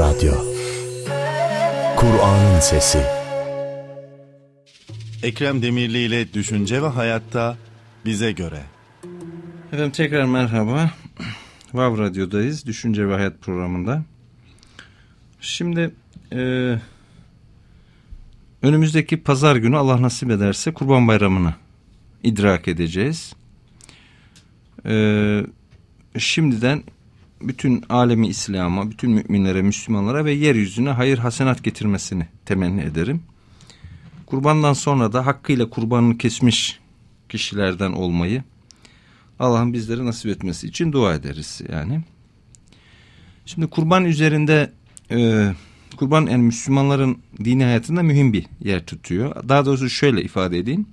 Radyo Kur'an'ın Sesi Ekrem Demirli ile Düşünce ve Hayatta Bize Göre Efendim tekrar merhaba. Vav Radyo'dayız. Düşünce ve Hayat programında. Şimdi e, önümüzdeki pazar günü Allah nasip ederse Kurban Bayramı'nı idrak edeceğiz. E, şimdiden bütün alemi İslam'a, bütün müminlere, Müslümanlara ve yeryüzüne hayır hasenat getirmesini temenni ederim. Kurbandan sonra da hakkıyla kurbanını kesmiş kişilerden olmayı Allah'ın bizlere nasip etmesi için dua ederiz yani. Şimdi kurban üzerinde e, kurban yani Müslümanların dini hayatında mühim bir yer tutuyor. Daha doğrusu şöyle ifade edeyim.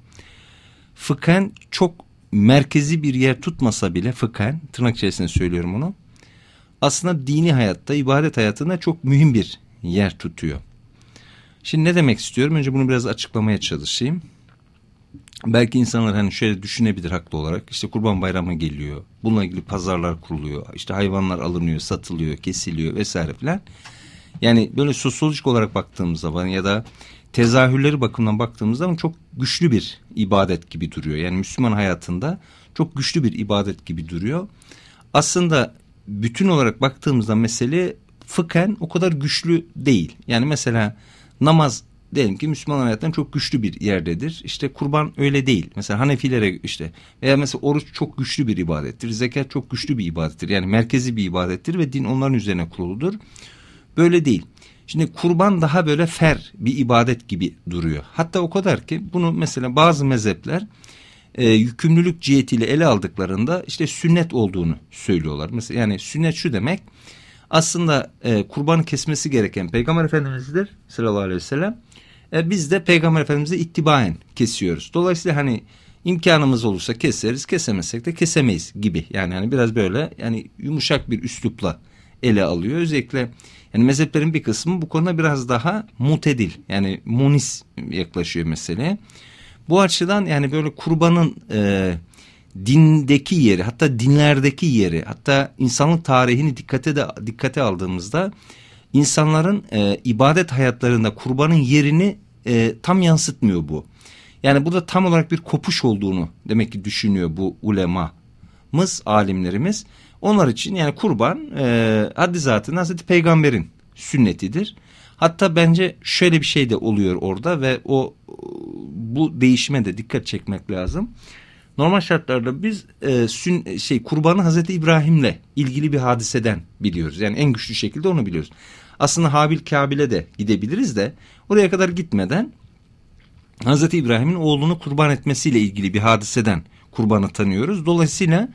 Fıkhen çok merkezi bir yer tutmasa bile fıkhen tırnak içerisinde söylüyorum onu aslında dini hayatta, ibadet hayatında çok mühim bir yer tutuyor. Şimdi ne demek istiyorum? Önce bunu biraz açıklamaya çalışayım. Belki insanlar hani şöyle düşünebilir haklı olarak. İşte kurban bayramı geliyor. Bununla ilgili pazarlar kuruluyor. İşte hayvanlar alınıyor, satılıyor, kesiliyor vesaire filan. Yani böyle sosyolojik olarak baktığımız zaman ya da tezahürleri bakımından baktığımız zaman çok güçlü bir ibadet gibi duruyor. Yani Müslüman hayatında çok güçlü bir ibadet gibi duruyor. Aslında bütün olarak baktığımızda mesele fıkhen o kadar güçlü değil. Yani mesela namaz diyelim ki Müslüman hayattan çok güçlü bir yerdedir. İşte kurban öyle değil. Mesela Hanefilere işte veya mesela oruç çok güçlü bir ibadettir. Zekat çok güçlü bir ibadettir. Yani merkezi bir ibadettir ve din onların üzerine kuruludur. Böyle değil. Şimdi kurban daha böyle fer bir ibadet gibi duruyor. Hatta o kadar ki bunu mesela bazı mezhepler e, yükümlülük cihetiyle ele aldıklarında işte sünnet olduğunu söylüyorlar. Mesela yani sünnet şu demek aslında e, kurbanı kesmesi gereken Peygamber Efendimiz'dir sallallahu aleyhi ve sellem. E, biz de Peygamber Efendimiz'e ittibaen kesiyoruz. Dolayısıyla hani imkanımız olursa keseriz kesemezsek de kesemeyiz gibi. Yani hani biraz böyle yani yumuşak bir üslupla ele alıyor. Özellikle yani mezheplerin bir kısmı bu konuda biraz daha mutedil yani munis yaklaşıyor meseleye. Bu açıdan yani böyle kurbanın e, dindeki yeri hatta dinlerdeki yeri hatta insanlık tarihini dikkate de dikkate aldığımızda insanların e, ibadet hayatlarında kurbanın yerini e, tam yansıtmıyor bu. Yani bu da tam olarak bir kopuş olduğunu demek ki düşünüyor bu ulemamız, alimlerimiz. Onlar için yani kurban e, haddi zatı Hazreti Peygamber'in sünnetidir. Hatta bence şöyle bir şey de oluyor orada ve o e, bu değişime de dikkat çekmek lazım. Normal şartlarda biz e, sün, e, şey kurbanı Hazreti İbrahim'le ilgili bir hadiseden biliyoruz. Yani en güçlü şekilde onu biliyoruz. Aslında Habil Kabil'e de gidebiliriz de oraya kadar gitmeden Hazreti İbrahim'in oğlunu kurban etmesiyle ilgili bir hadiseden kurbanı tanıyoruz. Dolayısıyla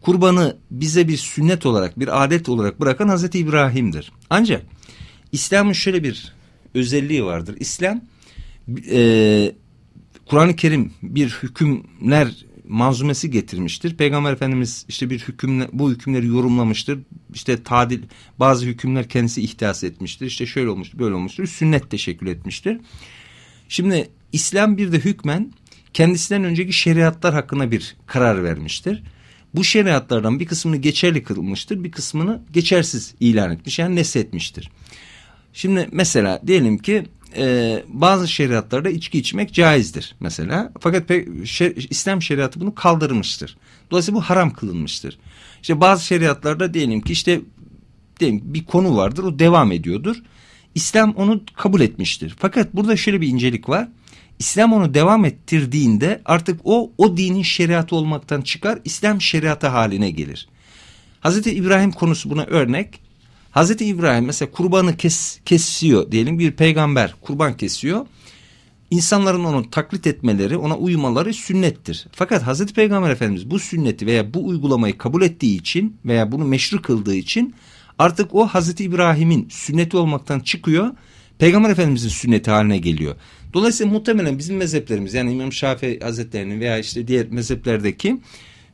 kurbanı bize bir sünnet olarak bir adet olarak bırakan Hazreti İbrahim'dir. Ancak İslam'ın şöyle bir özelliği vardır. İslam e, Kur'an-ı Kerim bir hükümler manzumesi getirmiştir. Peygamber Efendimiz işte bir hükümle bu hükümleri yorumlamıştır. İşte tadil bazı hükümler kendisi ihtisas etmiştir. İşte şöyle olmuştur, böyle olmuştur. Sünnet teşekkül etmiştir. Şimdi İslam bir de hükmen kendisinden önceki şeriatlar hakkında bir karar vermiştir. Bu şeriatlardan bir kısmını geçerli kılmıştır, bir kısmını geçersiz ilan etmiş yani nesetmiştir. etmiştir. Şimdi mesela diyelim ki e, bazı şeriatlarda içki içmek caizdir mesela. Fakat pek, şer, İslam şeriatı bunu kaldırmıştır. Dolayısıyla bu haram kılınmıştır. İşte bazı şeriatlarda diyelim ki işte diyelim bir konu vardır o devam ediyordur. İslam onu kabul etmiştir. Fakat burada şöyle bir incelik var. İslam onu devam ettirdiğinde artık o o dinin şeriatı olmaktan çıkar İslam şeriatı haline gelir. Hazreti İbrahim konusu buna örnek. Hazreti İbrahim mesela kurbanı kes, kesiyor diyelim bir peygamber kurban kesiyor. İnsanların onu taklit etmeleri, ona uymaları sünnettir. Fakat Hazreti Peygamber Efendimiz bu sünneti veya bu uygulamayı kabul ettiği için veya bunu meşru kıldığı için artık o Hazreti İbrahim'in sünneti olmaktan çıkıyor. Peygamber Efendimizin sünneti haline geliyor. Dolayısıyla muhtemelen bizim mezheplerimiz yani İmam Şafii Hazretlerinin veya işte diğer mezheplerdeki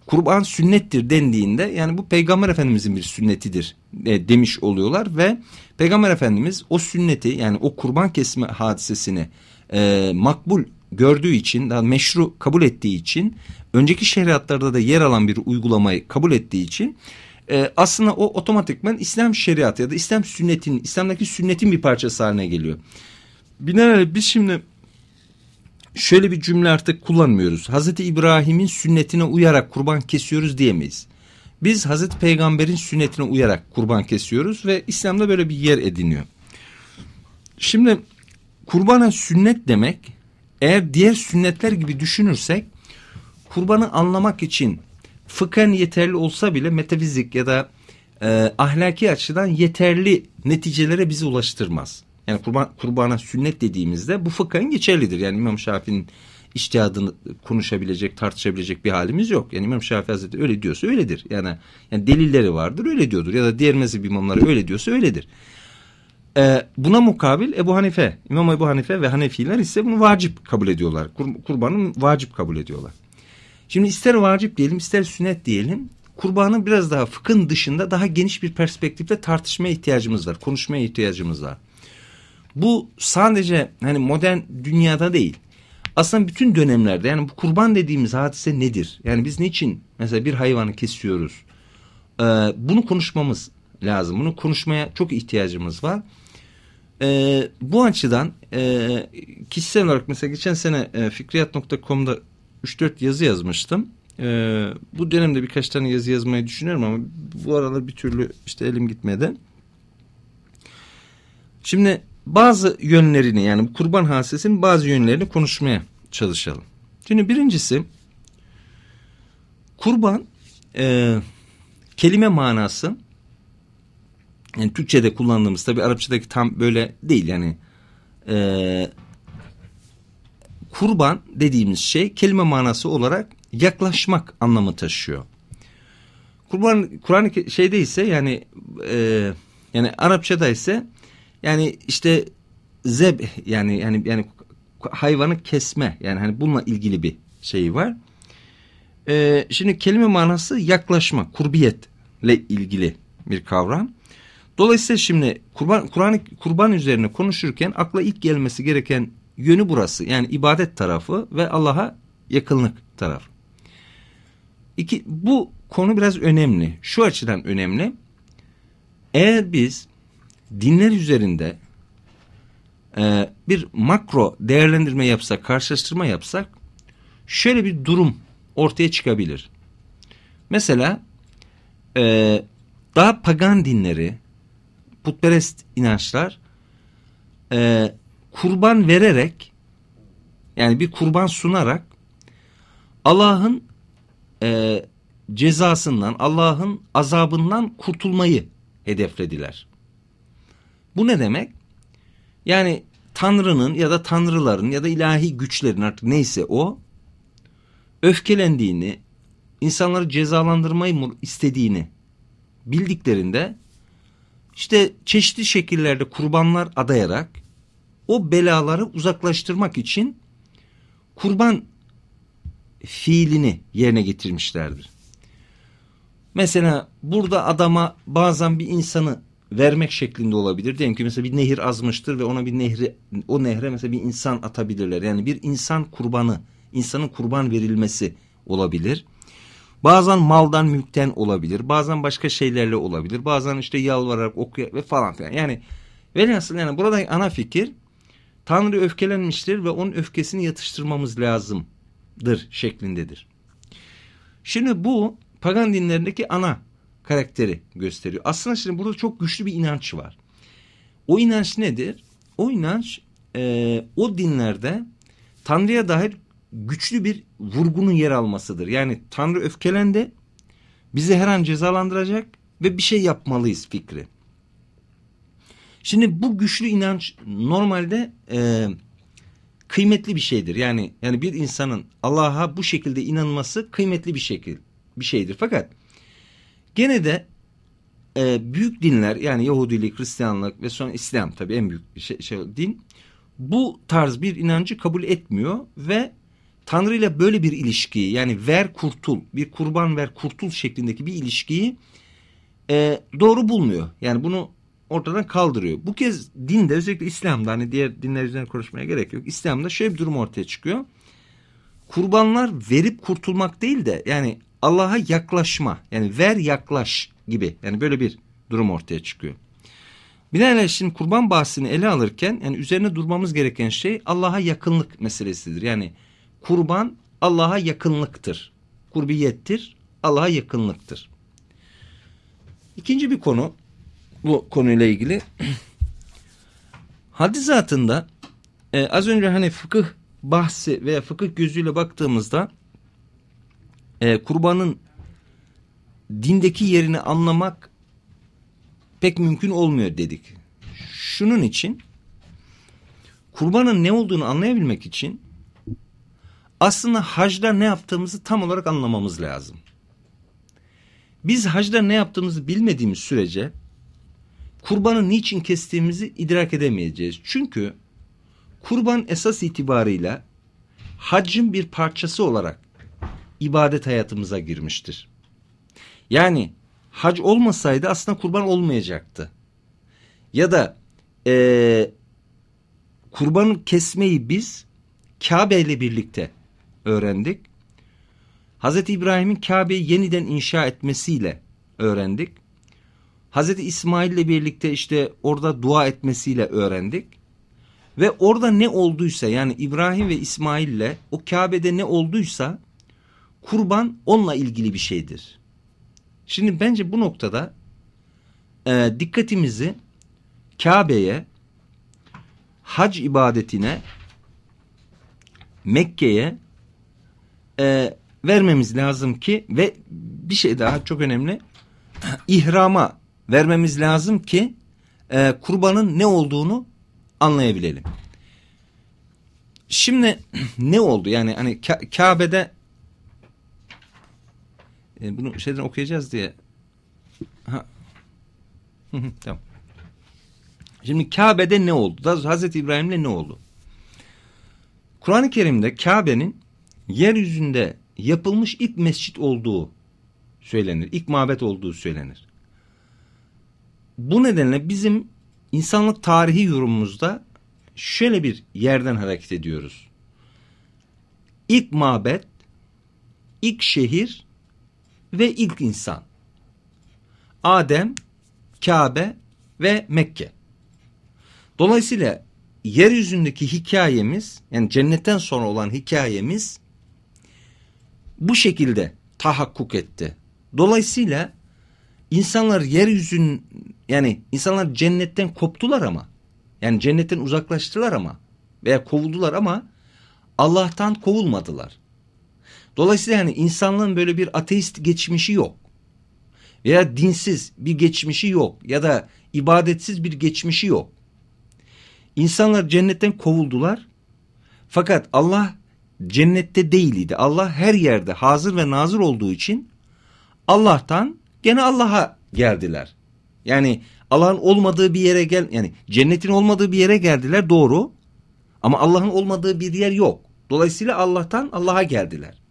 kurban sünnettir dendiğinde yani bu peygamber efendimizin bir sünnetidir e, demiş oluyorlar ve peygamber efendimiz o sünneti yani o kurban kesme hadisesini e, makbul gördüğü için daha meşru kabul ettiği için önceki şeriatlarda da yer alan bir uygulamayı kabul ettiği için e, aslında o otomatikman İslam şeriatı ya da İslam sünnetinin İslam'daki sünnetin bir parçası haline geliyor. Binaenaleyh biz şimdi şöyle bir cümle artık kullanmıyoruz. Hazreti İbrahim'in sünnetine uyarak kurban kesiyoruz diyemeyiz. Biz Hazreti Peygamber'in sünnetine uyarak kurban kesiyoruz ve İslam'da böyle bir yer ediniyor. Şimdi kurbana sünnet demek eğer diğer sünnetler gibi düşünürsek kurbanı anlamak için fıkhen yeterli olsa bile metafizik ya da e, ahlaki açıdan yeterli neticelere bizi ulaştırmaz yani kurban, kurbana sünnet dediğimizde bu fıkhın geçerlidir. Yani İmam Şafii'nin iştihadını konuşabilecek, tartışabilecek bir halimiz yok. Yani İmam Şafii hazreti öyle diyorsa öyledir. Yani, yani delilleri vardır öyle diyordur. Ya da diğer mezhep imamları öyle diyorsa öyledir. Ee, buna mukabil Ebu Hanife, İmam Ebu Hanife ve Hanefiler ise bunu vacip kabul ediyorlar. Kur, kurbanı vacip kabul ediyorlar. Şimdi ister vacip diyelim ister sünnet diyelim kurbanı biraz daha fıkhın dışında daha geniş bir perspektifle tartışmaya ihtiyacımız var. Konuşmaya ihtiyacımız var. Bu sadece hani modern dünyada değil. Aslında bütün dönemlerde yani bu kurban dediğimiz hadise nedir? Yani biz niçin mesela bir hayvanı kesiyoruz? Ee, bunu konuşmamız lazım. Bunu konuşmaya çok ihtiyacımız var. Ee, bu açıdan e, kişisel olarak mesela geçen sene e, fikriyat.com'da 3-4 yazı yazmıştım. Ee, bu dönemde birkaç tane yazı yazmayı düşünüyorum ama bu aralar bir türlü işte elim gitmedi. Şimdi bazı yönlerini yani kurban hasesinin bazı yönlerini konuşmaya çalışalım. Şimdi birincisi kurban e, kelime manası yani Türkçe'de kullandığımız tabi Arapçadaki tam böyle değil yani e, kurban dediğimiz şey kelime manası olarak yaklaşmak anlamı taşıyor. Kurban Kur'an şeyde ise yani e, yani Arapçada ise yani işte zeb yani yani yani hayvanı kesme yani hani bununla ilgili bir şey var. Ee, şimdi kelime manası yaklaşma, kurbiyetle ilgili bir kavram. Dolayısıyla şimdi kurban Kur'an kurban üzerine konuşurken akla ilk gelmesi gereken yönü burası. Yani ibadet tarafı ve Allah'a yakınlık tarafı. İki, bu konu biraz önemli. Şu açıdan önemli. Eğer biz dinler üzerinde e, bir makro değerlendirme yapsak, karşılaştırma yapsak şöyle bir durum ortaya çıkabilir. Mesela e, daha pagan dinleri, putperest inançlar e, kurban vererek yani bir kurban sunarak Allah'ın e, cezasından, Allah'ın azabından kurtulmayı hedeflediler. Bu ne demek? Yani Tanrı'nın ya da Tanrıların ya da ilahi güçlerin artık neyse o öfkelendiğini, insanları cezalandırmayı istediğini bildiklerinde işte çeşitli şekillerde kurbanlar adayarak o belaları uzaklaştırmak için kurban fiilini yerine getirmişlerdir. Mesela burada adama bazen bir insanı vermek şeklinde olabilir. Diyelim ki mesela bir nehir azmıştır ve ona bir nehri o nehre mesela bir insan atabilirler. Yani bir insan kurbanı, insanın kurban verilmesi olabilir. Bazen maldan mülkten olabilir. Bazen başka şeylerle olabilir. Bazen işte yalvararak okuyarak ve falan filan. Yani velhasıl yani burada ana fikir Tanrı öfkelenmiştir ve onun öfkesini yatıştırmamız lazımdır şeklindedir. Şimdi bu pagan dinlerindeki ana karakteri gösteriyor. Aslında şimdi burada çok güçlü bir inanç var. O inanç nedir? O inanç e, o dinlerde Tanrı'ya dair güçlü bir vurgunun yer almasıdır. Yani Tanrı öfkelendi, bizi her an cezalandıracak ve bir şey yapmalıyız fikri. Şimdi bu güçlü inanç normalde e, kıymetli bir şeydir. Yani yani bir insanın Allah'a bu şekilde inanması kıymetli bir şekil bir şeydir. Fakat Gene de e, büyük dinler yani Yahudilik, Hristiyanlık ve sonra İslam tabii en büyük şey, şey din bu tarz bir inancı kabul etmiyor ve Tanrı ile böyle bir ilişkiyi yani ver kurtul bir kurban ver kurtul şeklindeki bir ilişkiyi e, doğru bulmuyor. Yani bunu ortadan kaldırıyor. Bu kez dinde özellikle İslam'da hani diğer dinler üzerine konuşmaya gerek yok. İslam'da şöyle bir durum ortaya çıkıyor. Kurbanlar verip kurtulmak değil de yani Allah'a yaklaşma yani ver yaklaş gibi yani böyle bir durum ortaya çıkıyor. Binaenaleyh şimdi kurban bahsini ele alırken yani üzerine durmamız gereken şey Allah'a yakınlık meselesidir. Yani kurban Allah'a yakınlıktır. Kurbiyettir, Allah'a yakınlıktır. İkinci bir konu bu konuyla ilgili. Hadis zatında e, az önce hani fıkıh bahsi veya fıkıh gözüyle baktığımızda e, kurbanın dindeki yerini anlamak pek mümkün olmuyor dedik. Şunun için kurbanın ne olduğunu anlayabilmek için aslında hacda ne yaptığımızı tam olarak anlamamız lazım. Biz hacda ne yaptığımızı bilmediğimiz sürece kurbanı niçin kestiğimizi idrak edemeyeceğiz. Çünkü kurban esas itibarıyla hacın bir parçası olarak ibadet hayatımıza girmiştir. Yani hac olmasaydı aslında kurban olmayacaktı. Ya da e, kurbanı kesmeyi biz Kabe ile birlikte öğrendik. Hazreti İbrahim'in Kabe'yi yeniden inşa etmesiyle öğrendik. Hazreti İsmail ile birlikte işte orada dua etmesiyle öğrendik. Ve orada ne olduysa yani İbrahim ve İsmail ile o Kabe'de ne olduysa Kurban onunla ilgili bir şeydir. Şimdi bence bu noktada e, dikkatimizi Kabe'ye, hac ibadetine, Mekke'ye e, vermemiz lazım ki ve bir şey daha çok önemli ihrama vermemiz lazım ki e, kurbanın ne olduğunu anlayabilelim. Şimdi ne oldu yani hani Kabe'de e, bunu şeyden okuyacağız diye. Ha. tamam. Şimdi Kabe'de ne oldu? Da Hazreti İbrahim'le ne oldu? Kur'an-ı Kerim'de Kabe'nin yeryüzünde yapılmış ilk mescit olduğu söylenir. İlk mabet olduğu söylenir. Bu nedenle bizim insanlık tarihi yorumumuzda şöyle bir yerden hareket ediyoruz. İlk mabet, ilk şehir ve ilk insan. Adem, Kabe ve Mekke. Dolayısıyla yeryüzündeki hikayemiz yani cennetten sonra olan hikayemiz bu şekilde tahakkuk etti. Dolayısıyla insanlar yeryüzün yani insanlar cennetten koptular ama yani cennetten uzaklaştılar ama veya kovuldular ama Allah'tan kovulmadılar. Dolayısıyla yani insanlığın böyle bir ateist geçmişi yok. Veya dinsiz bir geçmişi yok. Ya da ibadetsiz bir geçmişi yok. İnsanlar cennetten kovuldular. Fakat Allah cennette değildi. Allah her yerde hazır ve nazır olduğu için Allah'tan gene Allah'a geldiler. Yani Allah'ın olmadığı bir yere gel yani cennetin olmadığı bir yere geldiler doğru. Ama Allah'ın olmadığı bir yer yok. Dolayısıyla Allah'tan Allah'a geldiler.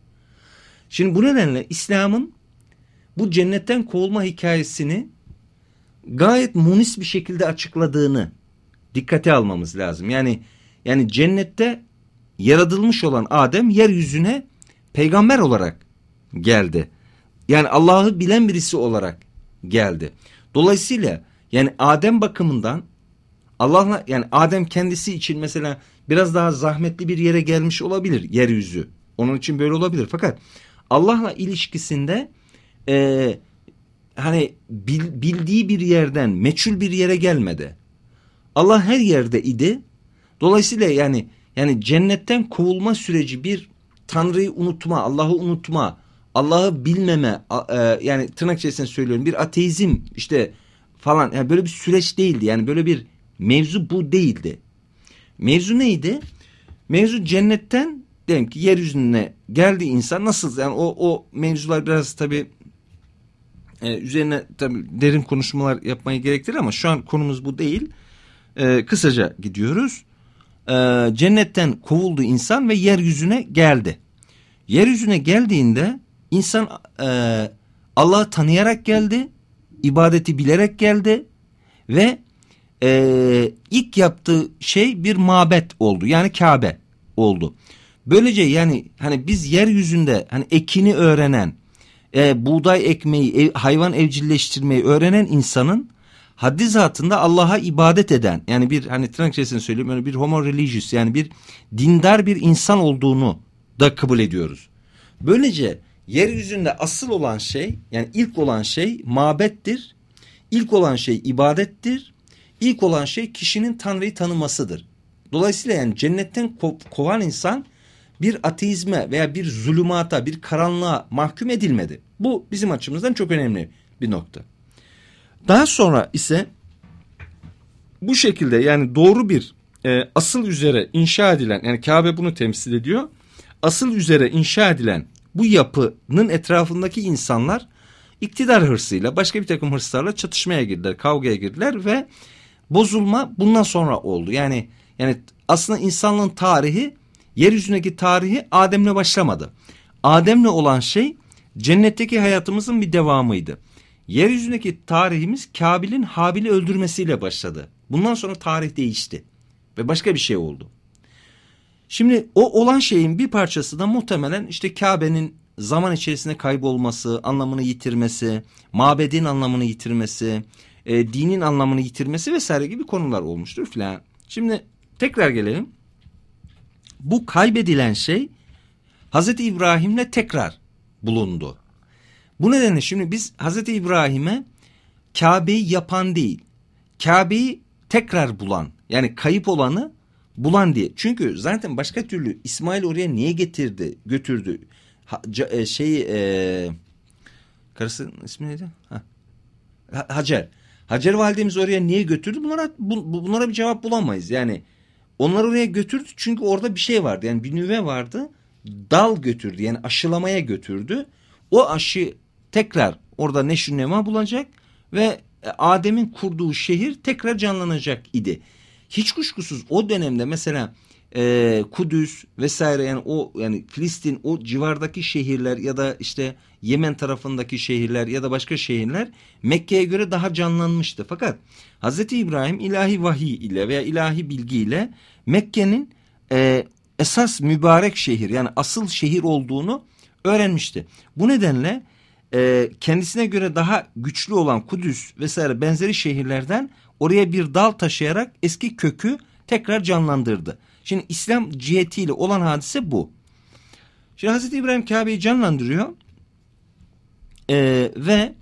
Şimdi bu nedenle İslam'ın bu cennetten kovulma hikayesini gayet munis bir şekilde açıkladığını dikkate almamız lazım. Yani yani cennette yaratılmış olan Adem yeryüzüne peygamber olarak geldi. Yani Allah'ı bilen birisi olarak geldi. Dolayısıyla yani Adem bakımından Allah'la yani Adem kendisi için mesela biraz daha zahmetli bir yere gelmiş olabilir yeryüzü. Onun için böyle olabilir. Fakat Allah'la ilişkisinde e, hani bil, bildiği bir yerden meçhul bir yere gelmedi. Allah her yerde idi. Dolayısıyla yani yani cennetten kovulma süreci bir Tanrı'yı unutma, Allah'ı unutma, Allah'ı bilmeme e, yani tırnak içerisinde söylüyorum bir ateizm işte falan yani böyle bir süreç değildi. Yani böyle bir mevzu bu değildi. Mevzu neydi? Mevzu cennetten diyelim ki yeryüzüne geldi insan nasıl yani o o mevzular biraz tabi e, üzerine tabi derin konuşmalar yapmayı gerektirir ama şu an konumuz bu değil. E, kısaca gidiyoruz. E, cennetten kovuldu insan ve yeryüzüne geldi. Yeryüzüne geldiğinde insan e, Allah'ı tanıyarak geldi, ibadeti bilerek geldi ve e, ilk yaptığı şey bir mabet oldu. Yani Kabe oldu. Böylece yani hani biz yeryüzünde hani ekini öğrenen, e, buğday ekmeği ev, hayvan evcilleştirmeyi öğrenen insanın haddi zatında Allah'a ibadet eden yani bir hani tırnak içerisinde söyleyeyim yani bir homo religious yani bir dindar bir insan olduğunu da kabul ediyoruz. Böylece yeryüzünde asıl olan şey yani ilk olan şey mabettir. İlk olan şey ibadettir. İlk olan şey kişinin Tanrı'yı tanımasıdır. Dolayısıyla yani cennetten kovan insan bir ateizme veya bir zulümata, bir karanlığa mahkum edilmedi. Bu bizim açımızdan çok önemli bir nokta. Daha sonra ise bu şekilde yani doğru bir e, asıl üzere inşa edilen yani Kabe bunu temsil ediyor. Asıl üzere inşa edilen bu yapının etrafındaki insanlar iktidar hırsıyla başka bir takım hırslarla çatışmaya girdiler, kavgaya girdiler ve bozulma bundan sonra oldu. Yani yani aslında insanlığın tarihi yeryüzündeki tarihi Adem'le başlamadı. Adem'le olan şey cennetteki hayatımızın bir devamıydı. Yeryüzündeki tarihimiz Kabil'in Habil'i öldürmesiyle başladı. Bundan sonra tarih değişti ve başka bir şey oldu. Şimdi o olan şeyin bir parçası da muhtemelen işte Kabe'nin zaman içerisinde kaybolması, anlamını yitirmesi, mabedin anlamını yitirmesi, e, dinin anlamını yitirmesi vesaire gibi konular olmuştur filan. Şimdi tekrar gelelim bu kaybedilen şey Hazreti İbrahim'le tekrar bulundu. Bu nedenle şimdi biz Hazreti İbrahim'e Kabe'yi yapan değil, Kabe'yi tekrar bulan yani kayıp olanı bulan diye. Çünkü zaten başka türlü İsmail oraya niye getirdi, götürdü? Ha, e, şey e, karısının ismi neydi? Ha. Hacer. Hacer validemiz oraya niye götürdü? Bunlara bu, bunlara bir cevap bulamayız. Yani Onları oraya götürdü çünkü orada bir şey vardı. Yani bir nüve vardı. Dal götürdü. Yani aşılamaya götürdü. O aşı tekrar orada neşr nema bulacak ve Adem'in kurduğu şehir tekrar canlanacak idi. Hiç kuşkusuz o dönemde mesela e, Kudüs vesaire yani o yani Filistin o civardaki şehirler ya da işte Yemen tarafındaki şehirler ya da başka şehirler Mekke'ye göre daha canlanmıştı. Fakat Hz. İbrahim ilahi vahiy ile veya ilahi bilgi ile Mekke'nin e, esas mübarek şehir yani asıl şehir olduğunu öğrenmişti. Bu nedenle e, kendisine göre daha güçlü olan Kudüs vesaire benzeri şehirlerden oraya bir dal taşıyarak eski kökü tekrar canlandırdı. Şimdi İslam cihetiyle olan hadise bu. Şimdi Hazreti İbrahim Kabe'yi canlandırıyor. Ee, ve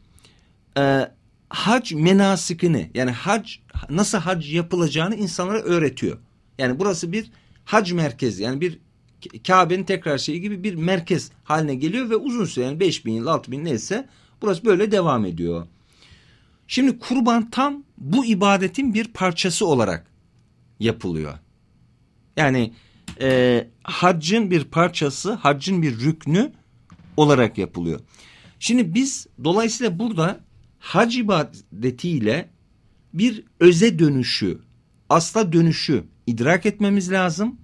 e, hac menasikini yani hac nasıl hac yapılacağını insanlara öğretiyor. Yani burası bir hac merkezi yani bir Kabe'nin tekrar şeyi gibi bir merkez haline geliyor ve uzun süre yani 5000 yıl 6000 neyse burası böyle devam ediyor. Şimdi kurban tam bu ibadetin bir parçası olarak yapılıyor. Yani e, haccın bir parçası, haccın bir rüknü olarak yapılıyor. Şimdi biz dolayısıyla burada hac ibadetiyle bir öze dönüşü, asla dönüşü idrak etmemiz lazım.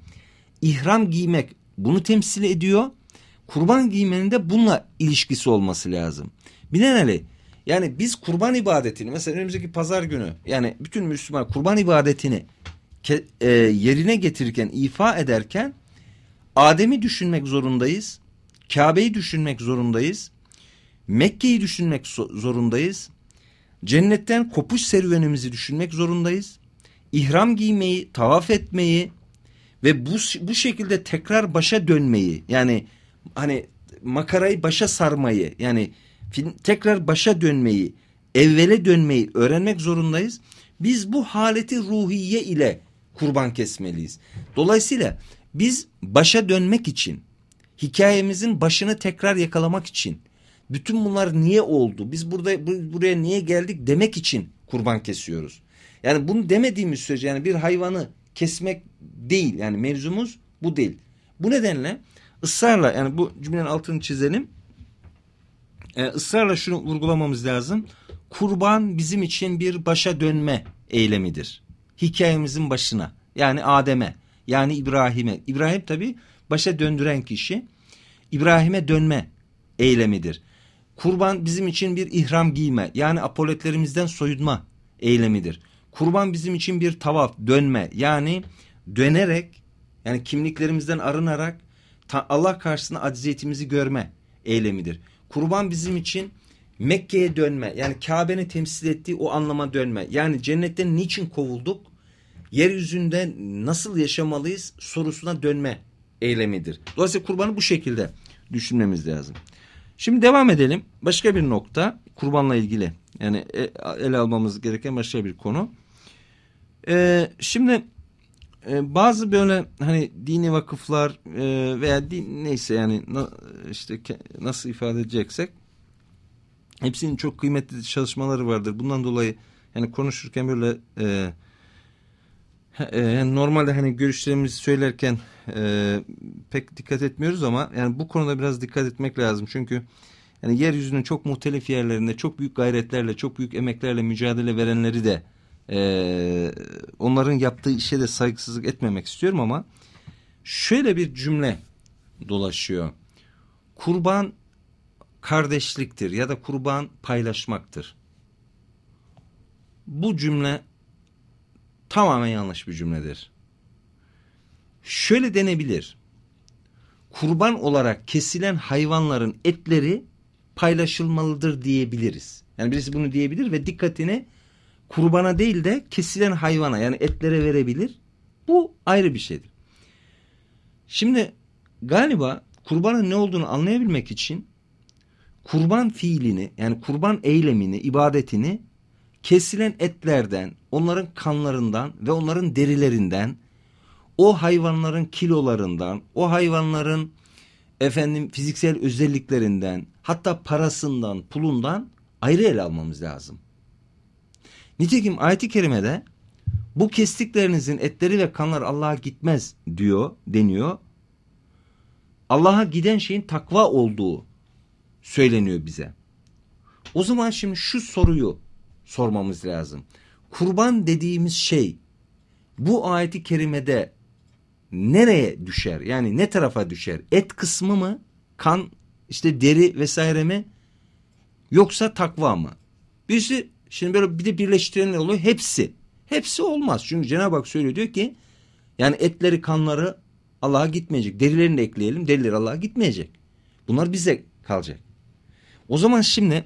İhram giymek bunu temsil ediyor. Kurban giymenin de bununla ilişkisi olması lazım. Binaenaleyh yani biz kurban ibadetini mesela önümüzdeki pazar günü yani bütün Müslüman kurban ibadetini e, yerine getirirken, ifa ederken Adem'i düşünmek zorundayız. Kabe'yi düşünmek zorundayız. Mekke'yi düşünmek zorundayız. Cennetten kopuş serüvenimizi düşünmek zorundayız. İhram giymeyi, tavaf etmeyi ve bu, bu şekilde tekrar başa dönmeyi yani hani makarayı başa sarmayı yani tekrar başa dönmeyi, evvele dönmeyi öğrenmek zorundayız. Biz bu haleti ruhiye ile kurban kesmeliyiz. Dolayısıyla biz başa dönmek için, hikayemizin başını tekrar yakalamak için, bütün bunlar niye oldu, biz burada buraya niye geldik demek için kurban kesiyoruz. Yani bunu demediğimiz sürece yani bir hayvanı kesmek değil yani mevzumuz bu değil. Bu nedenle ısrarla yani bu cümlenin altını çizelim. Ee, ısrarla şunu vurgulamamız lazım. Kurban bizim için bir başa dönme eylemidir hikayemizin başına yani Adem'e yani İbrahim'e. İbrahim tabii başa döndüren kişi İbrahim'e dönme eylemidir. Kurban bizim için bir ihram giyme yani apoletlerimizden soyunma eylemidir. Kurban bizim için bir tavaf dönme yani dönerek yani kimliklerimizden arınarak Allah karşısında acziyetimizi görme eylemidir. Kurban bizim için Mekke'ye dönme yani Kabe'nin temsil ettiği o anlama dönme. Yani cennetten niçin kovulduk? Yeryüzünde nasıl yaşamalıyız sorusuna dönme eylemidir. Dolayısıyla kurbanı bu şekilde düşünmemiz lazım. Şimdi devam edelim. Başka bir nokta kurbanla ilgili. Yani e, ele almamız gereken başka bir konu. Ee, şimdi e, bazı böyle hani dini vakıflar e, veya din neyse yani na, işte ke, nasıl ifade edeceksek Hepsinin çok kıymetli çalışmaları vardır. Bundan dolayı yani konuşurken böyle e, e, yani normalde hani görüşlerimizi söylerken e, pek dikkat etmiyoruz ama yani bu konuda biraz dikkat etmek lazım. Çünkü yani yeryüzünün çok muhtelif yerlerinde çok büyük gayretlerle, çok büyük emeklerle mücadele verenleri de e, onların yaptığı işe de saygısızlık etmemek istiyorum ama şöyle bir cümle dolaşıyor. Kurban kardeşliktir ya da kurban paylaşmaktır. Bu cümle tamamen yanlış bir cümledir. Şöyle denebilir. Kurban olarak kesilen hayvanların etleri paylaşılmalıdır diyebiliriz. Yani birisi bunu diyebilir ve dikkatini kurbana değil de kesilen hayvana yani etlere verebilir. Bu ayrı bir şeydir. Şimdi galiba kurbanın ne olduğunu anlayabilmek için kurban fiilini yani kurban eylemini, ibadetini kesilen etlerden, onların kanlarından ve onların derilerinden, o hayvanların kilolarından, o hayvanların efendim fiziksel özelliklerinden, hatta parasından, pulundan ayrı ele almamız lazım. Nitekim ayet-i kerimede bu kestiklerinizin etleri ve kanları Allah'a gitmez diyor, deniyor. Allah'a giden şeyin takva olduğu söyleniyor bize. O zaman şimdi şu soruyu sormamız lazım. Kurban dediğimiz şey bu ayeti kerimede nereye düşer? Yani ne tarafa düşer? Et kısmı mı? Kan, işte deri vesaire mi? Yoksa takva mı? Birisi şimdi böyle bir de birleştirenler oluyor. Hepsi. Hepsi olmaz. Çünkü Cenab-ı Hak söylüyor diyor ki yani etleri kanları Allah'a gitmeyecek. Derilerini de ekleyelim. Deriler Allah'a gitmeyecek. Bunlar bize kalacak. O zaman şimdi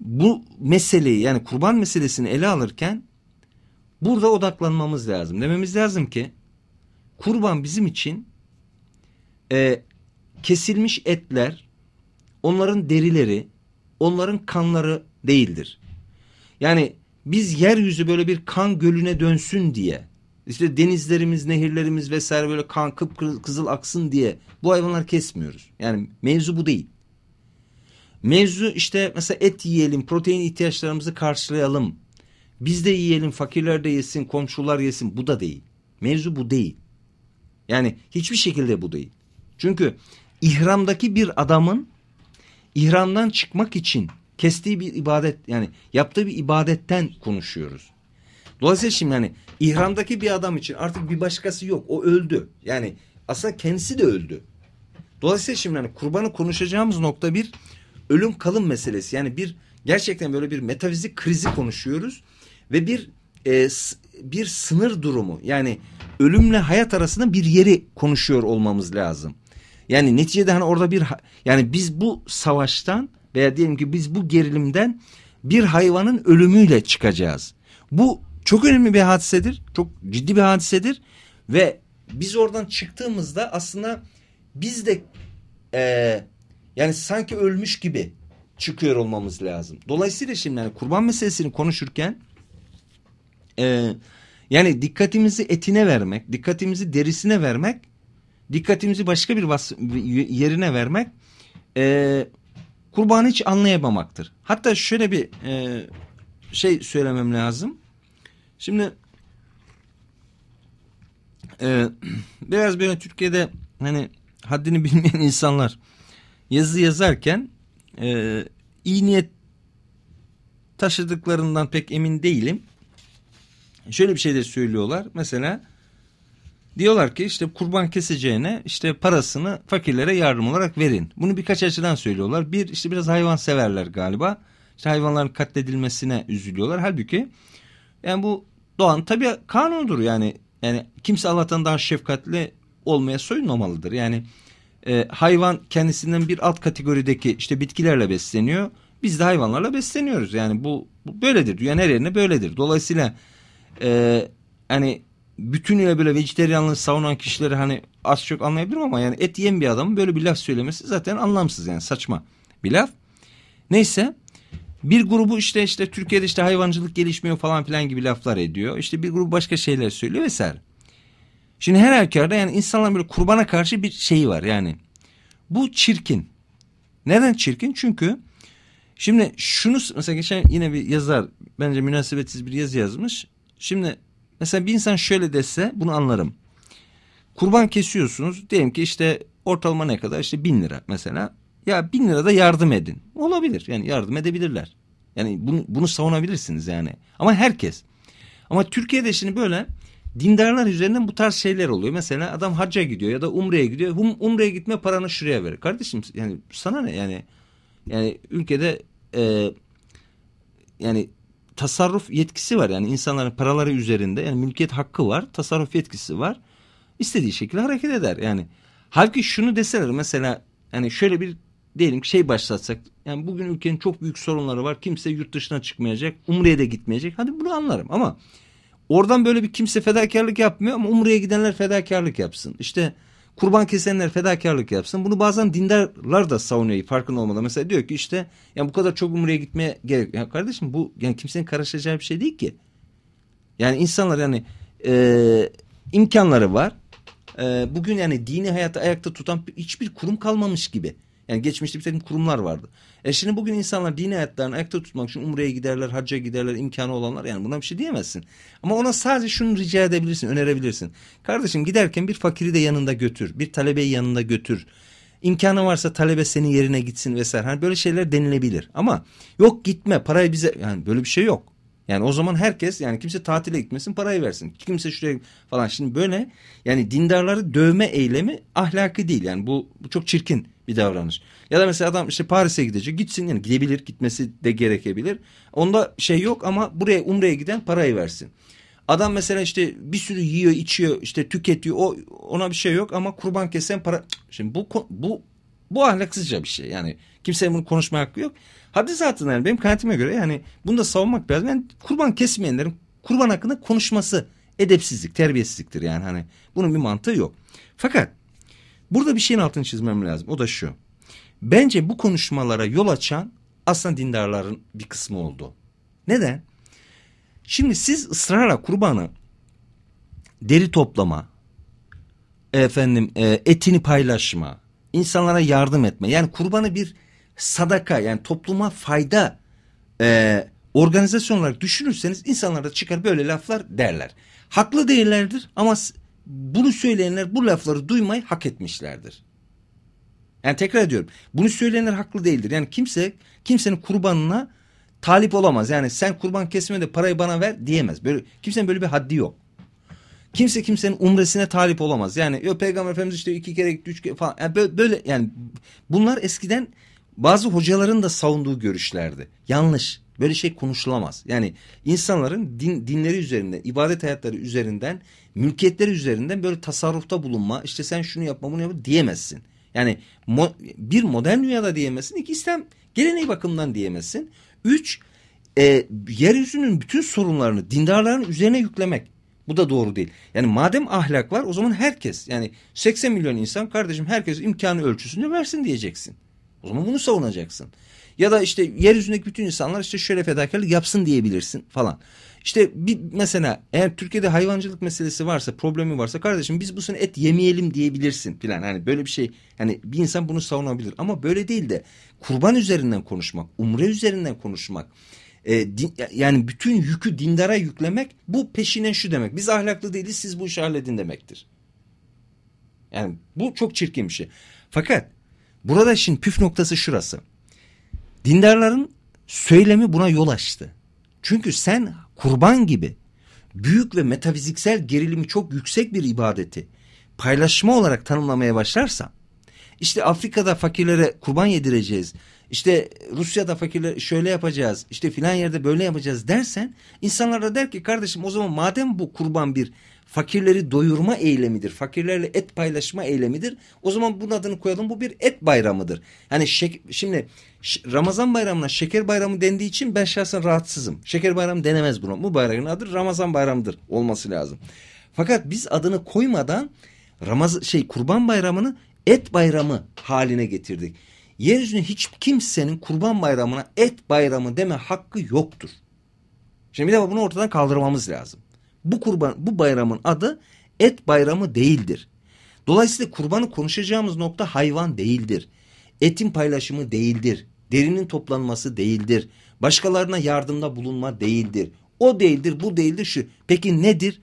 bu meseleyi yani kurban meselesini ele alırken burada odaklanmamız lazım. Dememiz lazım ki kurban bizim için e, kesilmiş etler, onların derileri, onların kanları değildir. Yani biz yeryüzü böyle bir kan gölüne dönsün diye işte denizlerimiz, nehirlerimiz vesaire böyle kan kıpkızıl aksın diye bu hayvanlar kesmiyoruz. Yani mevzu bu değil. Mevzu işte mesela et yiyelim, protein ihtiyaçlarımızı karşılayalım. Biz de yiyelim, fakirler de yesin, komşular yesin. Bu da değil. Mevzu bu değil. Yani hiçbir şekilde bu değil. Çünkü ihramdaki bir adamın ihramdan çıkmak için kestiği bir ibadet yani yaptığı bir ibadetten konuşuyoruz. Dolayısıyla şimdi yani ihramdaki bir adam için artık bir başkası yok. O öldü. Yani aslında kendisi de öldü. Dolayısıyla şimdi yani kurbanı konuşacağımız nokta bir ölüm kalım meselesi. Yani bir gerçekten böyle bir metafizik krizi konuşuyoruz ve bir e, bir sınır durumu yani ölümle hayat arasında bir yeri konuşuyor olmamız lazım. Yani neticede hani orada bir yani biz bu savaştan veya diyelim ki biz bu gerilimden bir hayvanın ölümüyle çıkacağız. Bu çok önemli bir hadisedir. Çok ciddi bir hadisedir ve biz oradan çıktığımızda aslında biz de e, yani sanki ölmüş gibi çıkıyor olmamız lazım. Dolayısıyla şimdi yani kurban meselesini konuşurken e, yani dikkatimizi etine vermek, dikkatimizi derisine vermek, dikkatimizi başka bir yerine vermek e, kurbanı hiç anlayamamaktır. Hatta şöyle bir e, şey söylemem lazım. Şimdi e, biraz böyle Türkiye'de hani haddini bilmeyen insanlar yazı yazarken e, iyi niyet taşıdıklarından pek emin değilim. Şöyle bir şey de söylüyorlar. Mesela diyorlar ki işte kurban keseceğine işte parasını fakirlere yardım olarak verin. Bunu birkaç açıdan söylüyorlar. Bir işte biraz hayvan severler galiba. İşte hayvanların katledilmesine üzülüyorlar. Halbuki yani bu doğan tabi kanundur yani. Yani kimse Allah'tan daha şefkatli olmaya soyunmamalıdır. Yani e, hayvan kendisinden bir alt kategorideki işte bitkilerle besleniyor. Biz de hayvanlarla besleniyoruz. Yani bu, bu böyledir. Dünyanın her yerine böyledir. Dolayısıyla e, hani bütünüyle böyle vejeteryanlığı savunan kişileri hani az çok anlayabilirim ama yani et yiyen bir adamın böyle bir laf söylemesi zaten anlamsız yani saçma bir laf. Neyse bir grubu işte işte Türkiye'de işte hayvancılık gelişmiyor falan filan gibi laflar ediyor. İşte bir grubu başka şeyler söylüyor vesaire. Şimdi her halükarda yani insanların böyle kurbana karşı bir şeyi var yani. Bu çirkin. Neden çirkin? Çünkü şimdi şunu mesela geçen yine bir yazar bence münasebetsiz bir yazı yazmış. Şimdi mesela bir insan şöyle dese bunu anlarım. Kurban kesiyorsunuz. Diyelim ki işte ortalama ne kadar? İşte bin lira mesela. Ya bin lira da yardım edin. Olabilir yani yardım edebilirler. Yani bunu, bunu savunabilirsiniz yani. Ama herkes. Ama Türkiye'de şimdi böyle dindarlar üzerinden bu tarz şeyler oluyor. Mesela adam hacca gidiyor ya da umreye gidiyor. Um, umreye gitme paranı şuraya ver. Kardeşim yani sana ne yani? Yani ülkede e, yani tasarruf yetkisi var. Yani insanların paraları üzerinde yani mülkiyet hakkı var. Tasarruf yetkisi var. İstediği şekilde hareket eder. Yani halbuki şunu deseler mesela yani şöyle bir diyelim ki şey başlatsak. Yani bugün ülkenin çok büyük sorunları var. Kimse yurt dışına çıkmayacak. Umre'ye de gitmeyecek. Hadi bunu anlarım ama Oradan böyle bir kimse fedakarlık yapmıyor ama umreye gidenler fedakarlık yapsın. İşte kurban kesenler fedakarlık yapsın. Bunu bazen dindarlar da savunuyor farkın olmadan. Mesela diyor ki işte yani bu kadar çok umreye gitmeye gerek. Ya kardeşim bu yani kimsenin karışacağı bir şey değil ki. Yani insanlar yani e, imkanları var. E, bugün yani dini hayatı ayakta tutan hiçbir kurum kalmamış gibi. Yani geçmişte bir takım kurumlar vardı. E şimdi bugün insanlar dini hayatlarını ayakta tutmak için umreye giderler, hacca giderler, imkanı olanlar. Yani buna bir şey diyemezsin. Ama ona sadece şunu rica edebilirsin, önerebilirsin. Kardeşim giderken bir fakiri de yanında götür. Bir talebeyi yanında götür. İmkanı varsa talebe senin yerine gitsin vesaire. Hani böyle şeyler denilebilir. Ama yok gitme parayı bize yani böyle bir şey yok. Yani o zaman herkes yani kimse tatile gitmesin parayı versin. Kimse şuraya falan. Şimdi böyle yani dindarları dövme eylemi ahlaki değil. Yani bu, bu çok çirkin bir davranış. Ya da mesela adam işte Paris'e gidecek gitsin yani gidebilir gitmesi de gerekebilir. Onda şey yok ama buraya umreye giden parayı versin. Adam mesela işte bir sürü yiyor içiyor işte tüketiyor o ona bir şey yok ama kurban kesen para. Şimdi bu bu bu ahlaksızca bir şey yani kimsenin bunu konuşma hakkı yok. Haddi zaten yani benim kanaatime göre yani bunu da savunmak lazım. Yani kurban kesmeyenlerin kurban hakkında konuşması edepsizlik, terbiyesizliktir yani hani bunun bir mantığı yok. Fakat burada bir şeyin altını çizmem lazım. O da şu. Bence bu konuşmalara yol açan aslında dindarların bir kısmı oldu. Neden? Şimdi siz ısrarla kurbanı deri toplama, efendim e, etini paylaşma, insanlara yardım etme. Yani kurbanı bir sadaka yani topluma fayda e, organizasyon düşünürseniz insanlar da çıkar böyle laflar derler. Haklı değillerdir ama bunu söyleyenler bu lafları duymayı hak etmişlerdir. Yani tekrar ediyorum. Bunu söyleyenler haklı değildir. Yani kimse kimsenin kurbanına talip olamaz. Yani sen kurban kesme de parayı bana ver diyemez. Böyle, kimsenin böyle bir haddi yok. Kimse kimsenin umresine talip olamaz. Yani yo peygamber efendimiz işte iki kere gitti, üç kere falan. Yani böyle, böyle yani bunlar eskiden bazı hocaların da savunduğu görüşlerdi. Yanlış. Böyle şey konuşulamaz. Yani insanların din, dinleri üzerinden, ibadet hayatları üzerinden, mülkiyetleri üzerinden böyle tasarrufta bulunma, işte sen şunu yapma bunu yapma diyemezsin. Yani mo, bir modern dünyada diyemezsin, iki İslam geleneği bakımından diyemezsin. Üç, e, yeryüzünün bütün sorunlarını dindarların üzerine yüklemek. Bu da doğru değil. Yani madem ahlak var o zaman herkes yani 80 milyon insan kardeşim herkes imkanı ölçüsünde versin diyeceksin. O zaman bunu savunacaksın. Ya da işte yeryüzündeki bütün insanlar işte şöyle fedakarlık yapsın diyebilirsin falan. İşte bir mesela eğer Türkiye'de hayvancılık meselesi varsa problemi varsa kardeşim biz bu sene et yemeyelim diyebilirsin filan. Hani böyle bir şey hani bir insan bunu savunabilir ama böyle değil de kurban üzerinden konuşmak, umre üzerinden konuşmak. E, din, yani bütün yükü dindara yüklemek bu peşinen şu demek. Biz ahlaklı değiliz siz bu işi halledin demektir. Yani bu çok çirkin bir şey. Fakat Burada şimdi püf noktası şurası. Dindarların söylemi buna yol açtı. Çünkü sen kurban gibi büyük ve metafiziksel gerilimi çok yüksek bir ibadeti paylaşma olarak tanımlamaya başlarsan, işte Afrika'da fakirlere kurban yedireceğiz. İşte Rusya'da fakirler şöyle yapacağız. işte filan yerde böyle yapacağız dersen insanlar da der ki kardeşim o zaman madem bu kurban bir fakirleri doyurma eylemidir. Fakirlerle et paylaşma eylemidir. O zaman bunun adını koyalım. Bu bir et bayramıdır. Yani şek şimdi Ramazan bayramına şeker bayramı dendiği için ben şahsen rahatsızım. Şeker bayramı denemez buna. Bu bayramın adı Ramazan bayramıdır olması lazım. Fakat biz adını koymadan Ramazan şey Kurban Bayramı'nı et bayramı haline getirdik. Yeryüzünde hiç kimsenin Kurban Bayramı'na et bayramı deme hakkı yoktur. Şimdi bir de bunu ortadan kaldırmamız lazım. Bu kurban bu bayramın adı et bayramı değildir. Dolayısıyla kurbanı konuşacağımız nokta hayvan değildir. Etin paylaşımı değildir. Derinin toplanması değildir. Başkalarına yardımda bulunma değildir. O değildir, bu değildir, şu. Peki nedir?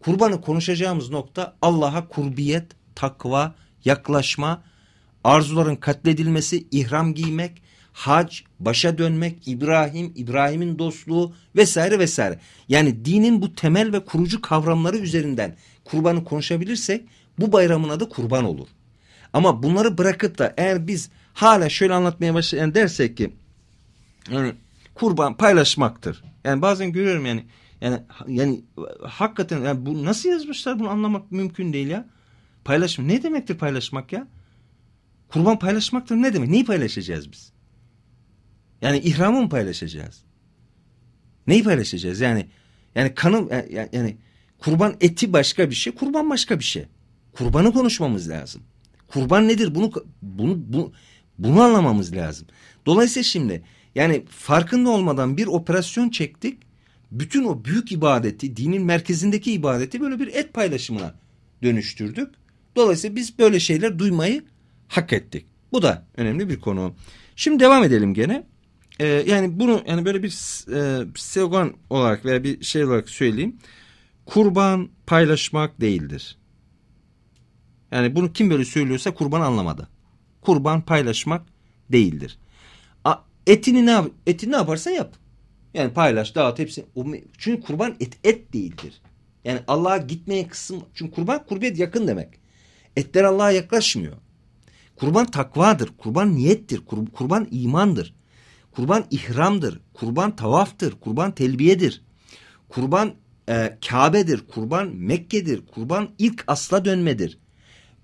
Kurbanı konuşacağımız nokta Allah'a kurbiyet, takva, yaklaşma, arzuların katledilmesi, ihram giymek, hac, başa dönmek, İbrahim, İbrahim'in dostluğu vesaire vesaire. Yani dinin bu temel ve kurucu kavramları üzerinden kurbanı konuşabilirsek bu bayramın adı kurban olur. Ama bunları bırakıp da eğer biz hala şöyle anlatmaya başlayan dersek ki yani kurban paylaşmaktır. Yani bazen görüyorum yani yani yani hakikaten yani bu nasıl yazmışlar bunu anlamak mümkün değil ya. Paylaşım ne demektir paylaşmak ya? Kurban paylaşmaktır ne demek? Neyi paylaşacağız biz? Yani ihramı mı paylaşacağız? Neyi paylaşacağız? Yani yani kanım e, yani, yani kurban eti başka bir şey, kurban başka bir şey. Kurbanı konuşmamız lazım. Kurban nedir? Bunu bunu bu, bunu anlamamız lazım. Dolayısıyla şimdi yani farkında olmadan bir operasyon çektik. Bütün o büyük ibadeti, dinin merkezindeki ibadeti böyle bir et paylaşımına dönüştürdük. Dolayısıyla biz böyle şeyler duymayı hak ettik. Bu da önemli bir konu. Şimdi devam edelim gene. E, yani bunu yani böyle bir e, slogan olarak veya bir şey olarak söyleyeyim. Kurban paylaşmak değildir. Yani bunu kim böyle söylüyorsa kurban anlamadı. Kurban paylaşmak değildir. A, etini ne yap, etini ne yaparsan yap. Yani paylaş, dağıt hepsi. Çünkü kurban et et değildir. Yani Allah'a gitmeye kısım. Çünkü kurban kurbet yakın demek. Etler Allah'a yaklaşmıyor. Kurban takvadır. Kurban niyettir. kurban imandır. Kurban ihramdır. Kurban tavaftır. Kurban telbiyedir. Kurban e, Kabe'dir. Kurban Mekke'dir. Kurban ilk asla dönmedir.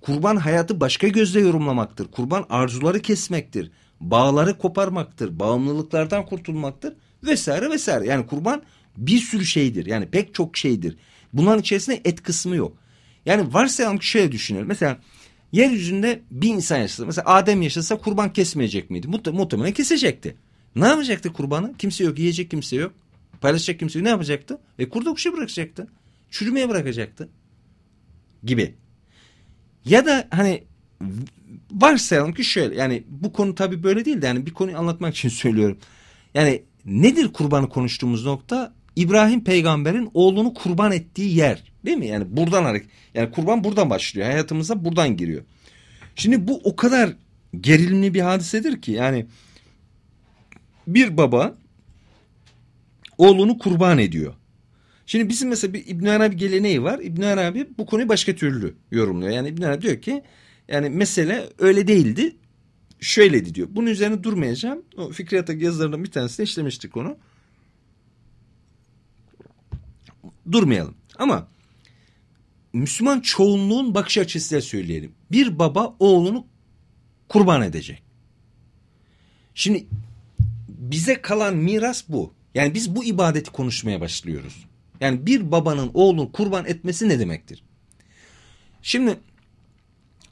Kurban hayatı başka gözle yorumlamaktır. Kurban arzuları kesmektir. Bağları koparmaktır. Bağımlılıklardan kurtulmaktır. Vesaire vesaire. Yani kurban bir sürü şeydir. Yani pek çok şeydir. Bunların içerisinde et kısmı yok. Yani varsayalım ki şöyle düşünelim. Mesela yeryüzünde bir insan yaşasa. Mesela Adem yaşasa kurban kesmeyecek miydi? Muhtemelen kesecekti. Ne yapacaktı kurbanı? Kimse yok. Yiyecek kimse yok. Paylaşacak kimse yok. Ne yapacaktı? E kurda kuşa bırakacaktı. Çürümeye bırakacaktı. Gibi. Ya da hani varsayalım ki şöyle yani bu konu tabi böyle değil de yani bir konuyu anlatmak için söylüyorum. Yani nedir kurbanı konuştuğumuz nokta? İbrahim peygamberin oğlunu kurban ettiği yer değil mi? Yani buradan hareket yani kurban buradan başlıyor hayatımıza buradan giriyor. Şimdi bu o kadar gerilimli bir hadisedir ki yani bir baba oğlunu kurban ediyor. Şimdi bizim mesela bir İbn Arabi geleneği var. İbn Arabi bu konuyu başka türlü yorumluyor. Yani İbn Arabi diyor ki yani mesele öyle değildi. Şöyleydi diyor. Bunun üzerine durmayacağım. O fikriyata yazılarından bir tanesini işlemiştik onu. Durmayalım. Ama Müslüman çoğunluğun bakış açısıyla söyleyelim. Bir baba oğlunu kurban edecek. Şimdi bize kalan miras bu. Yani biz bu ibadeti konuşmaya başlıyoruz. Yani bir babanın oğlunu kurban etmesi ne demektir? Şimdi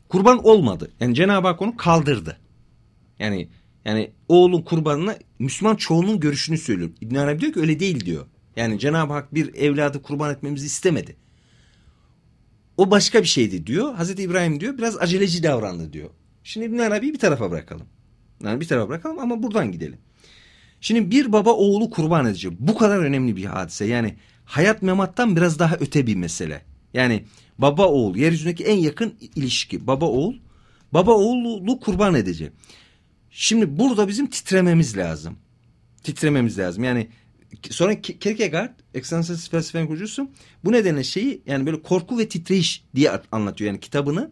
kurban olmadı. Yani Cenab-ı Hak onu kaldırdı. Yani yani oğlun kurbanına Müslüman çoğunun görüşünü söylüyor. İbn Arabi diyor ki öyle değil diyor. Yani Cenab-ı Hak bir evladı kurban etmemizi istemedi. O başka bir şeydi diyor. Hazreti İbrahim diyor biraz aceleci davrandı diyor. Şimdi İbn Arabi'yi bir tarafa bırakalım. Yani bir tarafa bırakalım ama buradan gidelim. Şimdi bir baba oğlu kurban edici. Bu kadar önemli bir hadise. Yani hayat memattan biraz daha öte bir mesele. Yani baba oğul yeryüzündeki en yakın ilişki baba oğul. Baba oğullu kurban edici. Şimdi burada bizim titrememiz lazım. Titrememiz lazım. Yani sonra Kierkegaard, ekstansız felsefenin kurucusu bu nedenle şeyi yani böyle korku ve titreyiş diye anlatıyor yani kitabını.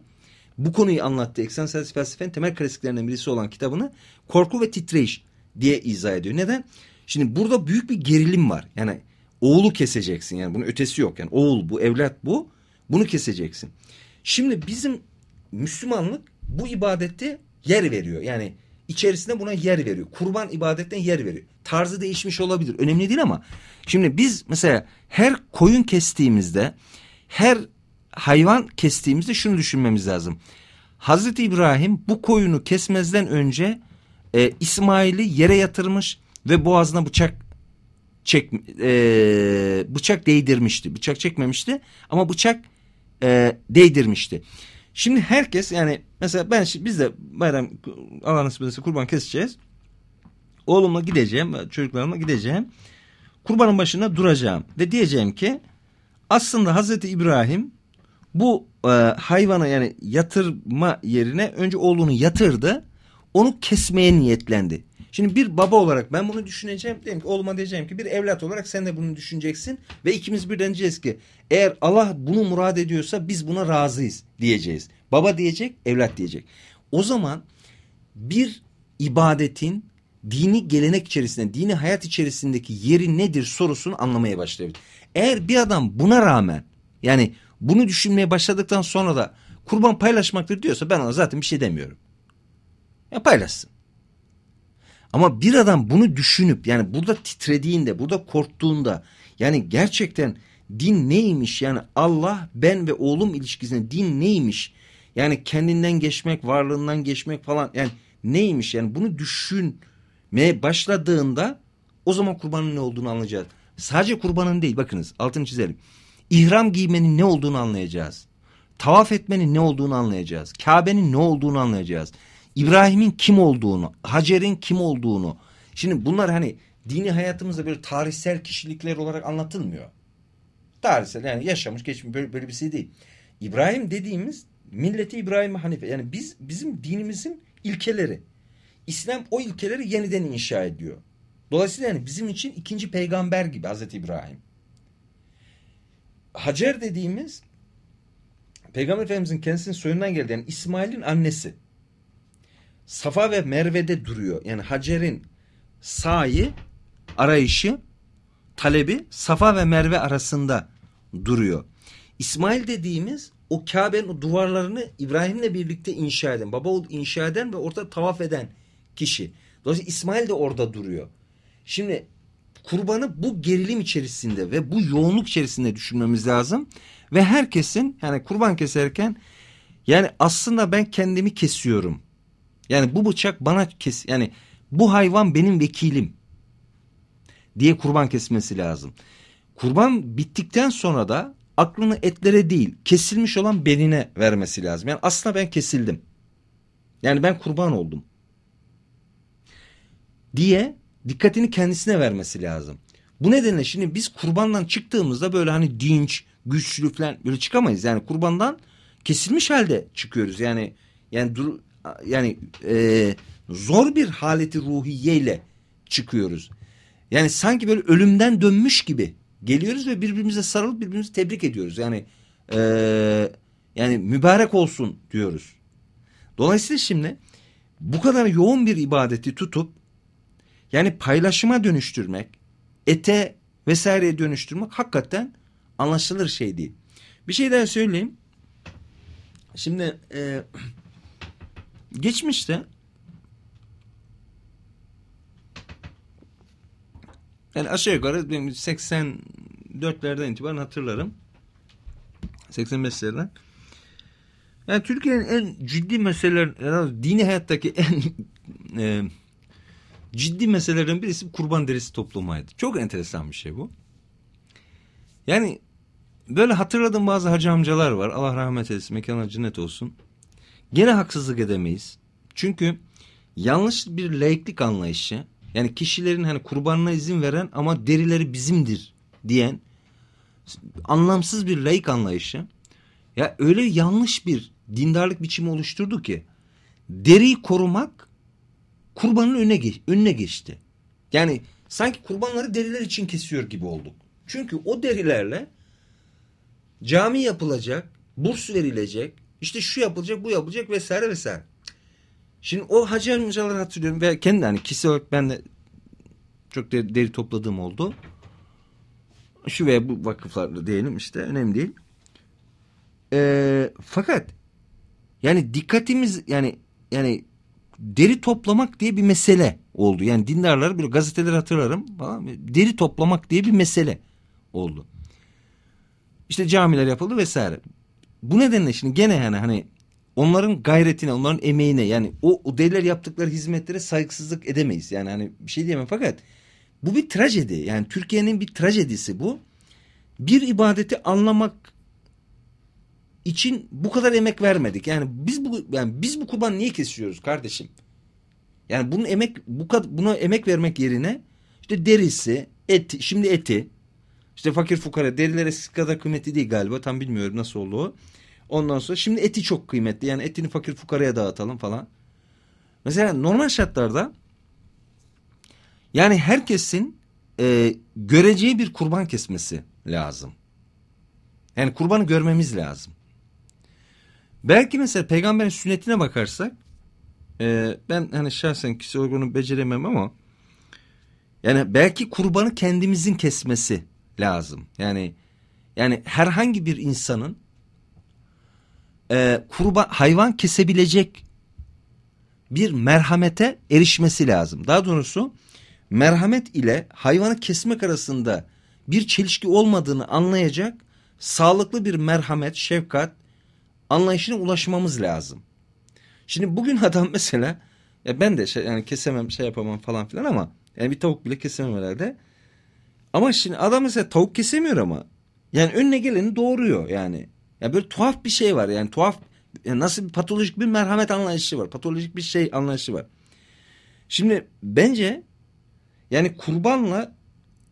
Bu konuyu anlattı. Ekstansız felsefenin temel klasiklerinden birisi olan kitabını korku ve titreyiş diye izah ediyor. Neden? Şimdi burada büyük bir gerilim var. Yani oğlu keseceksin yani bunun ötesi yok. Yani oğul bu evlat bu bunu keseceksin. Şimdi bizim Müslümanlık bu ibadette yer veriyor. Yani içerisinde buna yer veriyor. Kurban ibadetten yer veriyor. Tarzı değişmiş olabilir. Önemli değil ama şimdi biz mesela her koyun kestiğimizde her hayvan kestiğimizde şunu düşünmemiz lazım. Hazreti İbrahim bu koyunu kesmezden önce e, İsmail'i yere yatırmış ve boğazına bıçak çek e, bıçak değdirmişti. Bıçak çekmemişti ama bıçak e, değdirmişti. Şimdi herkes yani mesela ben şimdi biz de bayram Allah nasip ederse kurban keseceğiz. Oğlumla gideceğim, çocuklarımla gideceğim. Kurbanın başına duracağım ve diyeceğim ki aslında Hazreti İbrahim bu e, hayvana yani yatırma yerine önce oğlunu yatırdı onu kesmeye niyetlendi. Şimdi bir baba olarak ben bunu düşüneceğim. Diyeyim ki oğluma diyeceğim ki bir evlat olarak sen de bunu düşüneceksin. Ve ikimiz birden diyeceğiz ki eğer Allah bunu murad ediyorsa biz buna razıyız diyeceğiz. Baba diyecek, evlat diyecek. O zaman bir ibadetin dini gelenek içerisinde, dini hayat içerisindeki yeri nedir sorusunu anlamaya başlayabilir. Eğer bir adam buna rağmen yani bunu düşünmeye başladıktan sonra da kurban paylaşmaktır diyorsa ben ona zaten bir şey demiyorum. Ya paylaşsın. Ama bir adam bunu düşünüp yani burada titrediğinde, burada korktuğunda yani gerçekten din neymiş? Yani Allah, ben ve oğlum ilişkisinde din neymiş? Yani kendinden geçmek, varlığından geçmek falan yani neymiş? Yani bunu düşünmeye başladığında o zaman kurbanın ne olduğunu anlayacağız. Sadece kurbanın değil bakınız altını çizelim. İhram giymenin ne olduğunu anlayacağız. Tavaf etmenin ne olduğunu anlayacağız. Kabe'nin ne olduğunu anlayacağız. İbrahim'in kim olduğunu, Hacer'in kim olduğunu. Şimdi bunlar hani dini hayatımızda böyle tarihsel kişilikler olarak anlatılmıyor. Tarihsel yani yaşamış geçmiş böyle, böyle bir şey değil. İbrahim dediğimiz milleti İbrahim Hanife. Yani biz bizim dinimizin ilkeleri. İslam o ilkeleri yeniden inşa ediyor. Dolayısıyla yani bizim için ikinci peygamber gibi Hazreti İbrahim. Hacer dediğimiz Peygamber Efendimizin kendisinin soyundan geldiği yani İsmail'in annesi. Safa ve Merve'de duruyor. Yani Hacer'in sayı arayışı talebi Safa ve Merve arasında duruyor. İsmail dediğimiz o Kabe'nin o duvarlarını İbrahim'le birlikte inşa eden, baba oğul inşa eden ve orada tavaf eden kişi. Dolayısıyla İsmail de orada duruyor. Şimdi kurbanı bu gerilim içerisinde ve bu yoğunluk içerisinde düşünmemiz lazım. Ve herkesin yani kurban keserken yani aslında ben kendimi kesiyorum yani bu bıçak bana kes yani bu hayvan benim vekilim diye kurban kesmesi lazım. Kurban bittikten sonra da aklını etlere değil kesilmiş olan beline vermesi lazım. Yani aslında ben kesildim. Yani ben kurban oldum. Diye dikkatini kendisine vermesi lazım. Bu nedenle şimdi biz kurbandan çıktığımızda böyle hani dinç, güçlü falan böyle çıkamayız. Yani kurbandan kesilmiş halde çıkıyoruz. Yani yani dur, yani e, zor bir haleti ruhiyeyle çıkıyoruz. Yani sanki böyle ölümden dönmüş gibi geliyoruz ve birbirimize sarılıp birbirimizi tebrik ediyoruz. Yani e, yani mübarek olsun diyoruz. Dolayısıyla şimdi bu kadar yoğun bir ibadeti tutup yani paylaşıma dönüştürmek, ete vesaireye dönüştürmek hakikaten anlaşılır şey değil. Bir şey daha söyleyeyim. Şimdi e, Geçmişte yani aşağı yukarı benim 84'lerden itibaren hatırlarım. 85'lerden. Yani Türkiye'nin en ciddi meseleler, yani dini hayattaki en e, ciddi meselelerin birisi kurban derisi toplamaydı. Çok enteresan bir şey bu. Yani böyle hatırladığım bazı hacı amcalar var. Allah rahmet eylesin, mekanı cennet olsun. Gene haksızlık edemeyiz. Çünkü yanlış bir laiklik anlayışı yani kişilerin hani kurbanına izin veren ama derileri bizimdir diyen anlamsız bir laik anlayışı ya öyle yanlış bir dindarlık biçimi oluşturdu ki deriyi korumak kurbanın önüne, geç, önüne geçti. Yani sanki kurbanları deriler için kesiyor gibi olduk. Çünkü o derilerle cami yapılacak, burs verilecek, işte şu yapılacak, bu yapılacak vesaire vesaire. Şimdi o hacı amcaları hatırlıyorum ve kendi hani kişisel olarak ben de çok deri, deri topladığım oldu. Şu veya bu vakıflarla diyelim işte önemli değil. Ee, fakat yani dikkatimiz yani yani deri toplamak diye bir mesele oldu. Yani dindarlar böyle gazeteler hatırlarım falan. Deri toplamak diye bir mesele oldu. İşte camiler yapıldı vesaire bu nedenle şimdi gene yani hani onların gayretine, onların emeğine yani o, o devler yaptıkları hizmetlere saygısızlık edemeyiz. Yani hani bir şey diyemem fakat bu bir trajedi. Yani Türkiye'nin bir trajedisi bu. Bir ibadeti anlamak için bu kadar emek vermedik. Yani biz bu yani biz bu kurban niye kesiyoruz kardeşim? Yani bunun emek bu buna emek vermek yerine işte derisi, eti, şimdi eti, işte fakir fukara deriler eskisi kadar kıymetli değil galiba tam bilmiyorum nasıl oldu o. Ondan sonra şimdi eti çok kıymetli yani etini fakir fukaraya dağıtalım falan. Mesela normal şartlarda yani herkesin e, göreceği bir kurban kesmesi lazım. Yani kurbanı görmemiz lazım. Belki mesela peygamberin sünnetine bakarsak e, ben hani şahsen kişisel olarak beceremem ama yani belki kurbanı kendimizin kesmesi lazım. Yani yani herhangi bir insanın e, kurban hayvan kesebilecek bir merhamete erişmesi lazım. Daha doğrusu merhamet ile hayvanı kesmek arasında bir çelişki olmadığını anlayacak sağlıklı bir merhamet, şefkat anlayışına ulaşmamız lazım. Şimdi bugün adam mesela ya ben de şey, yani kesemem şey yapamam falan filan ama yani bir tavuk bile kesemem herhalde. Ama şimdi adam mesela tavuk kesemiyor ama. Yani önüne geleni doğuruyor yani. Ya böyle tuhaf bir şey var yani tuhaf yani nasıl bir patolojik bir merhamet anlayışı var. Patolojik bir şey anlayışı var. Şimdi bence yani kurbanla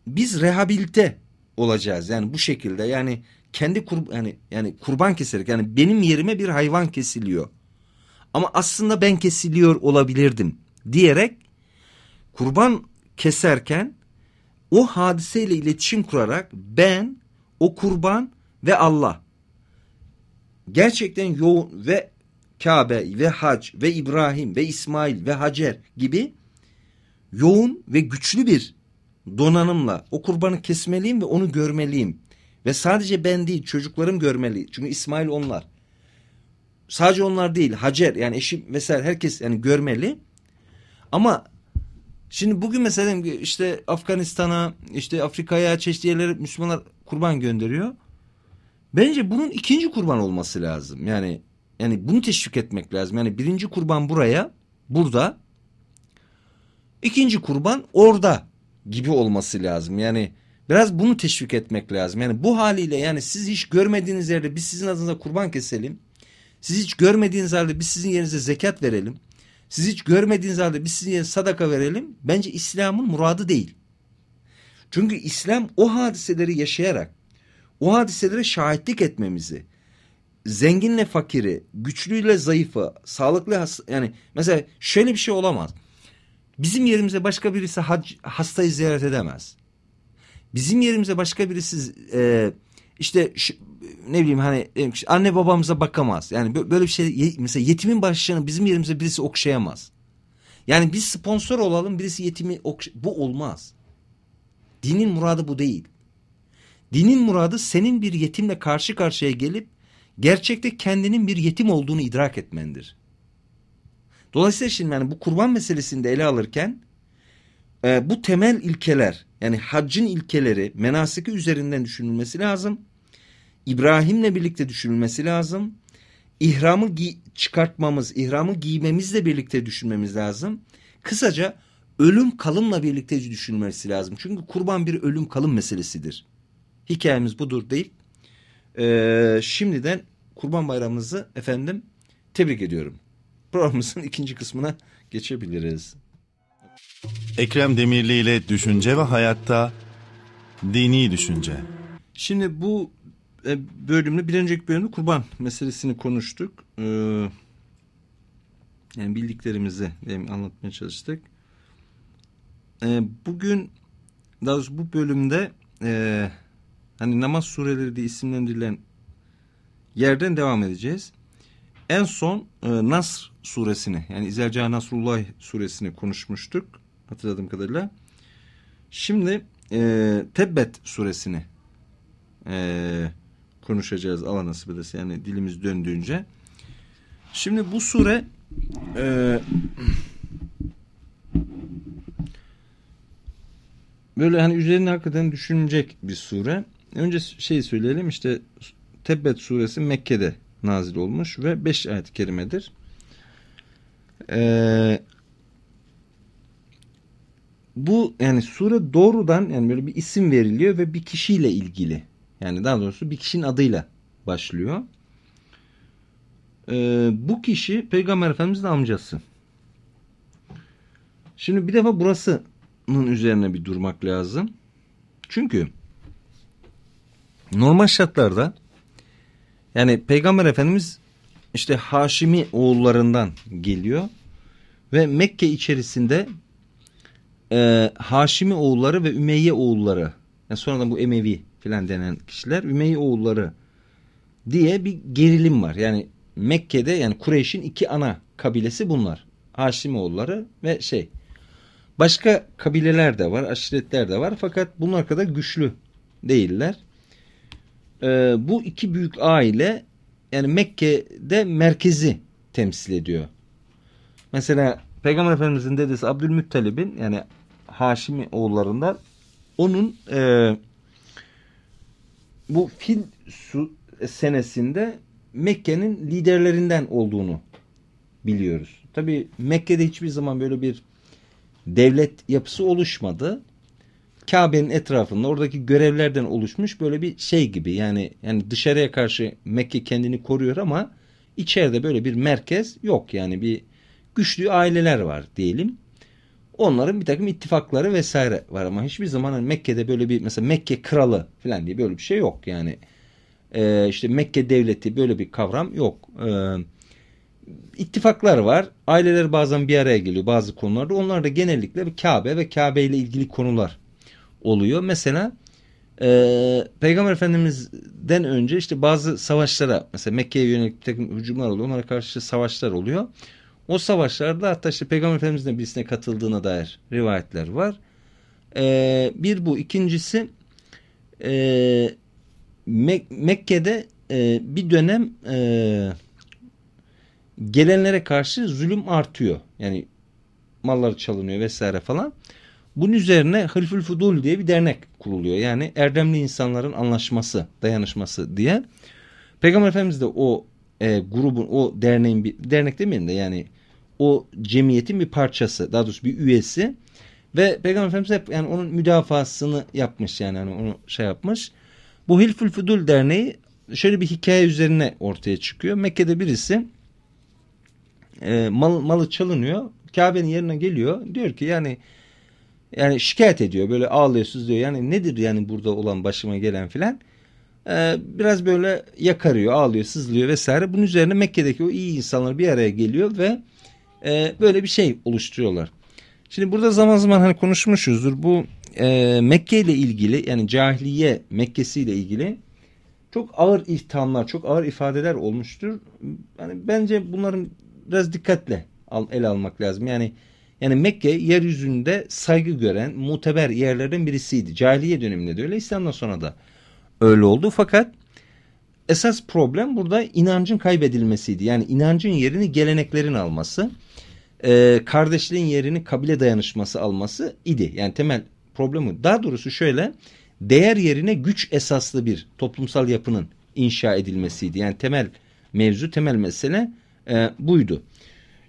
biz rehabilite olacağız. Yani bu şekilde yani kendi kur, yani yani kurban keserek yani benim yerime bir hayvan kesiliyor. Ama aslında ben kesiliyor olabilirdim diyerek kurban keserken o hadiseyle iletişim kurarak ben, o kurban ve Allah gerçekten yoğun ve Kabe ve Hac ve İbrahim ve İsmail ve Hacer gibi yoğun ve güçlü bir donanımla o kurbanı kesmeliyim ve onu görmeliyim. Ve sadece ben değil çocuklarım görmeli. Çünkü İsmail onlar. Sadece onlar değil Hacer yani eşim vesaire herkes yani görmeli. Ama Şimdi bugün mesela işte Afganistan'a, işte Afrika'ya çeşitli yerlere Müslümanlar kurban gönderiyor. Bence bunun ikinci kurban olması lazım. Yani yani bunu teşvik etmek lazım. Yani birinci kurban buraya, burada. İkinci kurban orada gibi olması lazım. Yani biraz bunu teşvik etmek lazım. Yani bu haliyle yani siz hiç görmediğiniz yerde biz sizin adınıza kurban keselim. Siz hiç görmediğiniz halde biz sizin yerinize zekat verelim. Siz hiç görmediğiniz halde biz size sadaka verelim. Bence İslam'ın muradı değil. Çünkü İslam o hadiseleri yaşayarak, o hadiselere şahitlik etmemizi, zenginle fakiri, güçlüyle zayıfı, sağlıklı yani mesela şöyle bir şey olamaz. Bizim yerimize başka birisi hac, hastayı ziyaret edemez. Bizim yerimize başka birisi e, işte şu ne bileyim hani anne babamıza bakamaz. Yani böyle bir şey mesela yetimin başlığını bizim yerimize birisi okşayamaz. Yani biz sponsor olalım birisi yetimi okşa bu olmaz. Dinin muradı bu değil. Dinin muradı senin bir yetimle karşı karşıya gelip gerçekte kendinin bir yetim olduğunu idrak etmendir. Dolayısıyla şimdi yani bu kurban meselesini de ele alırken e, bu temel ilkeler yani haccın ilkeleri menasiki üzerinden düşünülmesi lazım. İbrahim'le birlikte düşünülmesi lazım. İhramı çıkartmamız, ihramı giymemizle birlikte düşünmemiz lazım. Kısaca ölüm kalımla birlikte düşünülmesi lazım. Çünkü kurban bir ölüm kalım meselesidir. Hikayemiz budur değil. e, şimdiden kurban bayramımızı efendim tebrik ediyorum. Programımızın ikinci kısmına geçebiliriz. Ekrem Demirli ile Düşünce ve Hayatta Dini Düşünce. Şimdi bu e, bölümde bir önceki bölümde kurban meselesini konuştuk. Ee, yani bildiklerimizi anlatmaya çalıştık. Ee, bugün daha doğrusu bu bölümde e, hani namaz sureleri diye isimlendirilen yerden devam edeceğiz. En son e, Nas suresini yani İzelca Nasrullah suresini konuşmuştuk hatırladığım kadarıyla. Şimdi e, Tebbet suresini e, konuşacağız Allah nasip ederse yani dilimiz döndüğünce. Şimdi bu sure e, böyle hani üzerine hakikaten düşünecek bir sure. Önce şey söyleyelim işte Tebbet suresi Mekke'de nazil olmuş ve 5 ayet-i kerimedir. Ee, bu yani sure doğrudan yani böyle bir isim veriliyor ve bir kişiyle ilgili yani daha doğrusu bir kişinin adıyla başlıyor. Ee, bu kişi Peygamber Efendimiz'in amcası. Şimdi bir defa burasının üzerine bir durmak lazım. Çünkü normal şartlarda yani Peygamber Efendimiz işte Haşimi oğullarından geliyor ve Mekke içerisinde e, Haşimi oğulları ve Ümeyye oğulları yani sonradan bu Emevi filan denen kişiler Ümeyye oğulları diye bir gerilim var. Yani Mekke'de yani Kureyş'in iki ana kabilesi bunlar. oğulları ve şey. Başka kabileler de var, aşiretler de var fakat bunlar kadar güçlü değiller. Ee, bu iki büyük aile yani Mekke'de merkezi temsil ediyor. Mesela Peygamber Efendimiz'in dedesi Abdülmuttalib'in yani Haşimi oğullarından onun e, bu fil su senesinde Mekke'nin liderlerinden olduğunu biliyoruz. Tabi Mekke'de hiçbir zaman böyle bir devlet yapısı oluşmadı. Kabe'nin etrafında oradaki görevlerden oluşmuş böyle bir şey gibi yani yani dışarıya karşı Mekke kendini koruyor ama içeride böyle bir merkez yok yani bir güçlü aileler var diyelim. Onların bir takım ittifakları vesaire var ama hiçbir zaman hani Mekke'de böyle bir mesela Mekke kralı falan diye böyle bir şey yok. Yani e, işte Mekke devleti böyle bir kavram yok. E, ittifaklar var. Aileler bazen bir araya geliyor bazı konularda. Onlar da genellikle bir Kabe ve Kabe ile ilgili konular oluyor. Mesela e, Peygamber Efendimiz'den önce işte bazı savaşlara mesela Mekke'ye yönelik bir takım hücumlar oluyor. Onlara karşı savaşlar oluyor. O savaşlarda hatta işte Peygamber Efendimiz'in birisine katıldığına dair rivayetler var. Ee, bir bu. ikincisi e, Mek Mekke'de e, bir dönem e, gelenlere karşı zulüm artıyor. Yani malları çalınıyor vesaire falan. Bunun üzerine Hılfül Fudul diye bir dernek kuruluyor. Yani erdemli insanların anlaşması, dayanışması diye. Peygamber Efendimiz de o e, grubun, o derneğin, bir, dernek demeyin de yani o cemiyetin bir parçası daha doğrusu bir üyesi ve Peygamber Efendimiz hep yani onun müdafasını yapmış yani, yani onu şey yapmış. Bu Hilful Fudul Derneği şöyle bir hikaye üzerine ortaya çıkıyor. Mekke'de birisi e, mal, malı çalınıyor. Kabe'nin yerine geliyor. Diyor ki yani yani şikayet ediyor. Böyle ağlıyorsunuz diyor. Yani nedir yani burada olan başıma gelen filan. Ee, biraz böyle yakarıyor, ağlıyor, sızlıyor vesaire. Bunun üzerine Mekke'deki o iyi insanlar bir araya geliyor ve e, böyle bir şey oluşturuyorlar. Şimdi burada zaman zaman hani konuşmuşuzdur. Bu e, Mekke ile ilgili yani cahiliye Mekke'si ile ilgili çok ağır ithamlar, çok ağır ifadeler olmuştur. Hani bence bunların biraz dikkatle al, ele almak lazım. Yani yani Mekke yeryüzünde saygı gören muteber yerlerden birisiydi. Cahiliye döneminde de öyle, İslam'dan sonra da öyle oldu. Fakat esas problem burada inancın kaybedilmesiydi. Yani inancın yerini geleneklerin alması, e, kardeşliğin yerini kabile dayanışması alması idi. Yani temel problemi. Daha doğrusu şöyle, değer yerine güç esaslı bir toplumsal yapının inşa edilmesiydi. Yani temel mevzu, temel mesele e, buydu.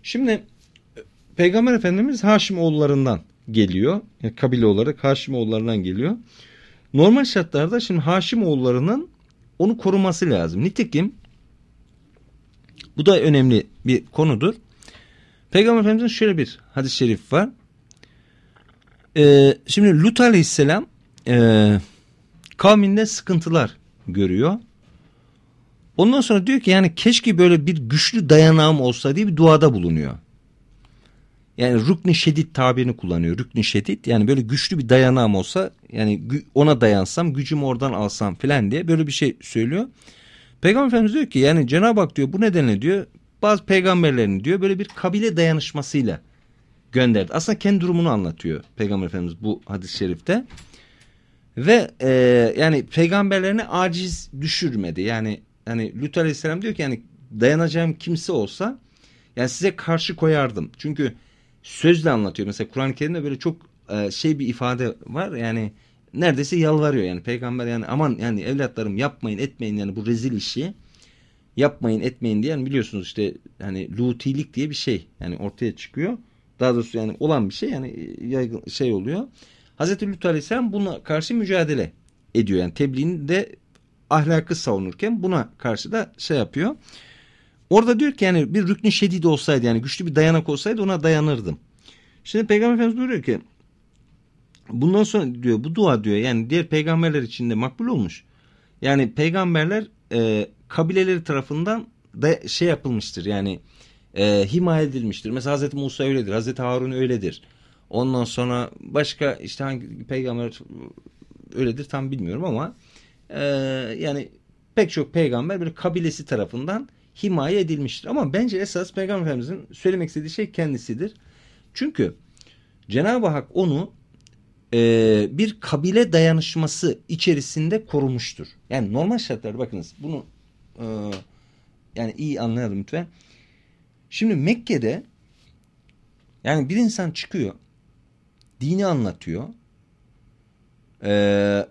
Şimdi Peygamber Efendimiz Haşim oğullarından geliyor. Yani kabile olarak Haşim oğullarından geliyor. Normal şartlarda şimdi Haşim oğullarının onu koruması lazım. Nitekim bu da önemli bir konudur. Peygamber Efendimiz'in şöyle bir hadis-i şerif var. Ee, şimdi Lut Aleyhisselam e, kavminde sıkıntılar görüyor. Ondan sonra diyor ki yani keşke böyle bir güçlü dayanağım olsa diye bir duada bulunuyor yani rukni şedid tabirini kullanıyor. Rukni şedid yani böyle güçlü bir dayanağım olsa yani ona dayansam gücümü oradan alsam filan diye böyle bir şey söylüyor. Peygamber Efendimiz diyor ki yani Cenab-ı Hak diyor bu nedenle diyor bazı peygamberlerini diyor böyle bir kabile dayanışmasıyla gönderdi. Aslında kendi durumunu anlatıyor Peygamber Efendimiz bu hadis-i şerifte. Ve e, yani peygamberlerini aciz düşürmedi. Yani hani Lüt Aleyhisselam diyor ki yani dayanacağım kimse olsa yani size karşı koyardım. Çünkü sözle anlatıyor. Mesela Kur'an-ı Kerim'de böyle çok e, şey bir ifade var yani neredeyse yalvarıyor yani peygamber yani aman yani evlatlarım yapmayın etmeyin yani bu rezil işi yapmayın etmeyin diye yani biliyorsunuz işte hani lutilik diye bir şey yani ortaya çıkıyor. Daha doğrusu yani olan bir şey yani e, yaygın şey oluyor. Hazreti Lut Aleyhisselam buna karşı mücadele ediyor. Yani tebliğini de ahlakı savunurken buna karşı da şey yapıyor. Orada diyor ki yani bir rüknü şedid olsaydı yani güçlü bir dayanak olsaydı ona dayanırdım. Şimdi Peygamber Efendimiz diyor ki bundan sonra diyor bu dua diyor yani diğer peygamberler içinde makbul olmuş. Yani peygamberler e, kabileleri tarafından da şey yapılmıştır yani e, himaye edilmiştir. Mesela Hazreti Musa öyledir, Hazreti Harun öyledir. Ondan sonra başka işte hangi peygamber öyledir tam bilmiyorum ama e, yani pek çok peygamber bir kabilesi tarafından himaye edilmiştir. Ama bence esas Peygamber Efendimiz'in söylemek istediği şey kendisidir. Çünkü Cenab-ı Hak onu e, bir kabile dayanışması içerisinde korumuştur. Yani normal şartlarda bakınız bunu e, yani iyi anlayalım lütfen. Şimdi Mekke'de yani bir insan çıkıyor, dini anlatıyor, e,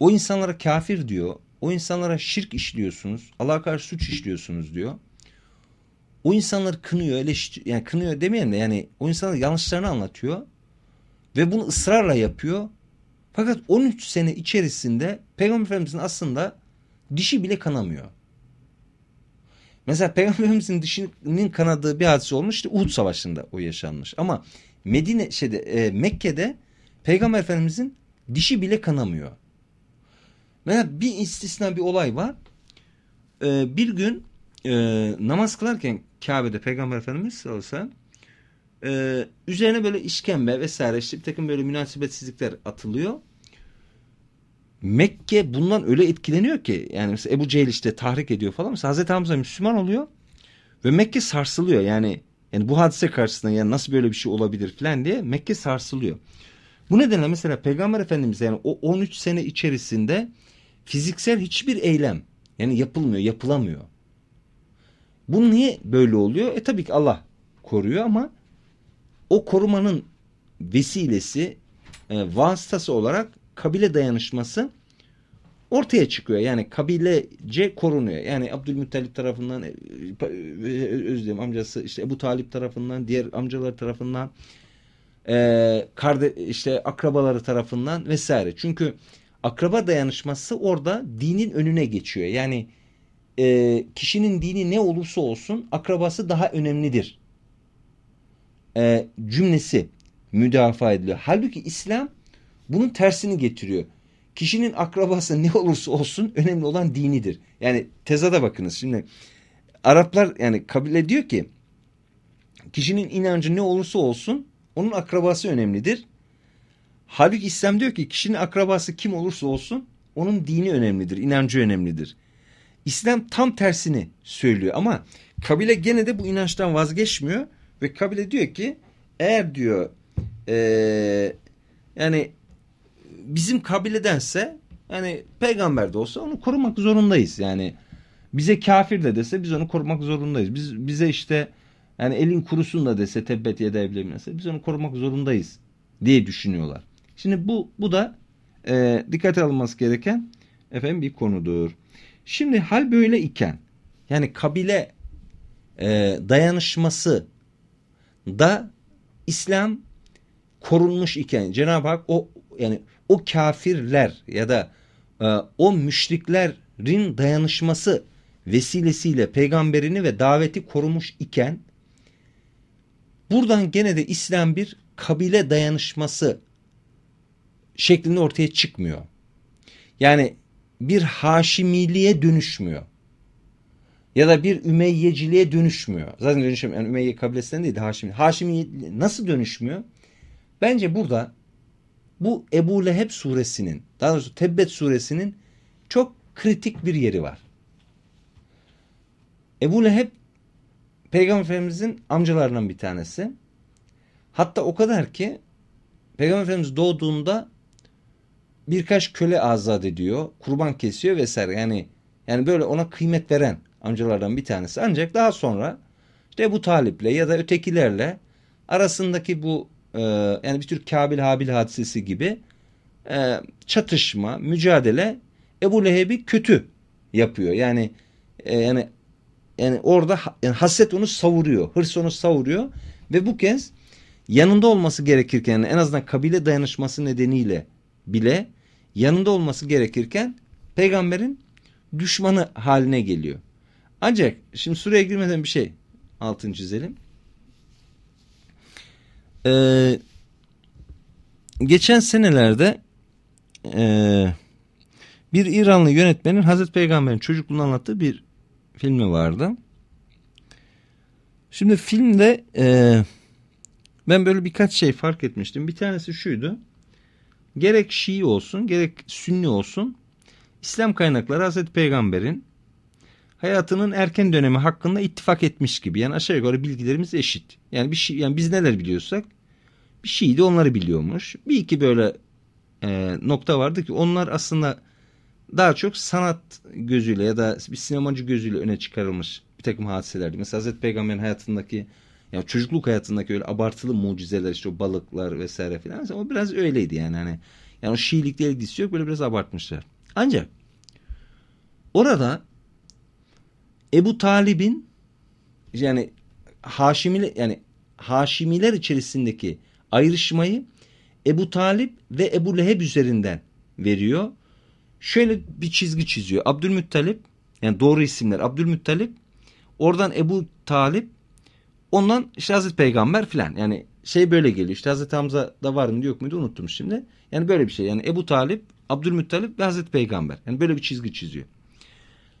o insanlara kafir diyor, o insanlara şirk işliyorsunuz. Allah'a karşı suç işliyorsunuz diyor. O insanlar kınıyor, eleştiriyor. Yani kınıyor demeyelim de yani o insanlar yanlışlarını anlatıyor. Ve bunu ısrarla yapıyor. Fakat 13 sene içerisinde Peygamber Efendimiz'in aslında dişi bile kanamıyor. Mesela Peygamberimizin dişinin kanadığı bir hadise olmuştu. Uhud Savaşı'nda o yaşanmış. Ama Medine şeyde e, Mekke'de Peygamber Efendimiz'in dişi bile kanamıyor. Veya bir istisna bir olay var. Ee, bir gün e, namaz kılarken Kabe'de Peygamber Efendimiz olsa e, üzerine böyle işkembe vesaire işte bir takım böyle münasebetsizlikler atılıyor. Mekke bundan öyle etkileniyor ki yani mesela Ebu Cehil işte tahrik ediyor falan. Mesela Hazreti Hamza Müslüman oluyor ve Mekke sarsılıyor yani yani bu hadise karşısında yani nasıl böyle bir şey olabilir falan diye Mekke sarsılıyor. Bu nedenle mesela Peygamber Efendimiz yani o 13 sene içerisinde fiziksel hiçbir eylem yani yapılmıyor, yapılamıyor. Bu niye böyle oluyor? E tabii ki Allah koruyor ama o korumanın vesilesi, e, vasıtası olarak kabile dayanışması ortaya çıkıyor. Yani kabilece korunuyor. Yani Abdülmuttalip tarafından, e, e, Özlem amcası, işte Ebu Talip tarafından, diğer amcalar tarafından, e, karde, işte akrabaları tarafından vesaire. Çünkü akraba dayanışması orada dinin önüne geçiyor. Yani e, kişinin dini ne olursa olsun akrabası daha önemlidir. E, cümlesi müdafaa ediliyor. Halbuki İslam bunun tersini getiriyor. Kişinin akrabası ne olursa olsun önemli olan dinidir. Yani tezada bakınız şimdi Araplar yani kabile diyor ki kişinin inancı ne olursa olsun onun akrabası önemlidir. Halbuki İslam diyor ki kişinin akrabası kim olursa olsun onun dini önemlidir, inancı önemlidir. İslam tam tersini söylüyor ama kabile gene de bu inançtan vazgeçmiyor ve kabile diyor ki eğer diyor ee, yani bizim kabiledense yani peygamber de olsa onu korumak zorundayız. Yani bize kafir de dese biz onu korumak zorundayız. Biz bize işte yani elin kurusun da dese tebbet yede evlenmese biz onu korumak zorundayız diye düşünüyorlar. Şimdi bu, bu da e, dikkate alınması gereken efendim bir konudur. Şimdi hal böyle iken yani kabile e, dayanışması da İslam korunmuş iken Cenab-ı Hak o yani o kafirler ya da e, o müşriklerin dayanışması vesilesiyle peygamberini ve daveti korumuş iken Buradan gene de İslam bir kabile dayanışması şeklinde ortaya çıkmıyor. Yani bir Haşimiliğe dönüşmüyor. Ya da bir Ümeyyeciliğe dönüşmüyor. Zaten dönüşmüyor. Yani Ümeyye kabilesinden değil Haşimi. Haşimi nasıl dönüşmüyor? Bence burada bu Ebu Leheb suresinin daha doğrusu Tebbet suresinin çok kritik bir yeri var. Ebu Leheb Peygamber Efendimizin amcalarından bir tanesi. Hatta o kadar ki Peygamber Efendimiz doğduğunda birkaç köle azat ediyor, kurban kesiyor vesaire. Yani yani böyle ona kıymet veren amcalardan bir tanesi. Ancak daha sonra işte bu Talip'le ya da ötekilerle arasındaki bu e, yani bir tür Kabil Habil hadisesi gibi e, çatışma, mücadele Ebu Leheb'i kötü yapıyor. Yani e, yani yani orada yani haset onu savuruyor. Hırs onu savuruyor ve bu kez yanında olması gerekirken en azından kabile dayanışması nedeniyle bile yanında olması gerekirken peygamberin düşmanı haline geliyor. Ancak şimdi sureye girmeden bir şey altını çizelim. Ee, geçen senelerde e, bir İranlı yönetmenin Hazreti Peygamber'in çocukluğunu anlattığı bir filmi vardı. Şimdi filmde e, ben böyle birkaç şey fark etmiştim. Bir tanesi şuydu. Gerek Şii olsun gerek Sünni olsun İslam kaynakları Hazreti Peygamber'in hayatının erken dönemi hakkında ittifak etmiş gibi. Yani aşağı yukarı bilgilerimiz eşit. Yani bir şey yani biz neler biliyorsak bir Şii de onları biliyormuş. Bir iki böyle e, nokta vardı ki onlar aslında daha çok sanat gözüyle ya da bir sinemacı gözüyle öne çıkarılmış bir takım hadiselerdi. Mesela Hazreti Peygamber'in hayatındaki ya çocukluk hayatındaki öyle abartılı mucizeler işte o balıklar vesaire filan. Mesela o biraz öyleydi yani hani. Yani o Şiilikle ilgisi yok böyle biraz abartmışlar. Ancak orada Ebu Talib'in yani Haşimili yani Haşimiler içerisindeki ayrışmayı Ebu Talip ve Ebu Leheb üzerinden veriyor şöyle bir çizgi çiziyor. Abdülmuttalip yani doğru isimler Abdülmuttalip oradan Ebu Talip ondan işte Hazreti Peygamber filan yani şey böyle geliyor işte Hazreti Hamza da var mı yok muydu unuttum şimdi. Yani böyle bir şey yani Ebu Talip, Abdülmuttalip ve Hazreti Peygamber yani böyle bir çizgi çiziyor.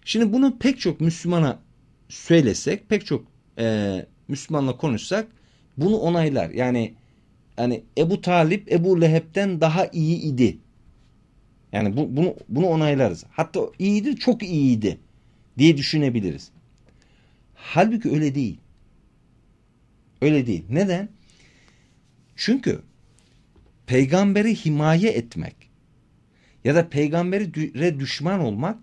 Şimdi bunu pek çok Müslümana söylesek pek çok e, Müslümanla konuşsak bunu onaylar yani yani Ebu Talip Ebu Leheb'den daha iyi idi yani bu, bunu, bunu onaylarız. Hatta iyiydi, çok iyiydi diye düşünebiliriz. Halbuki öyle değil. Öyle değil. Neden? Çünkü peygamberi himaye etmek ya da peygambere düşman olmak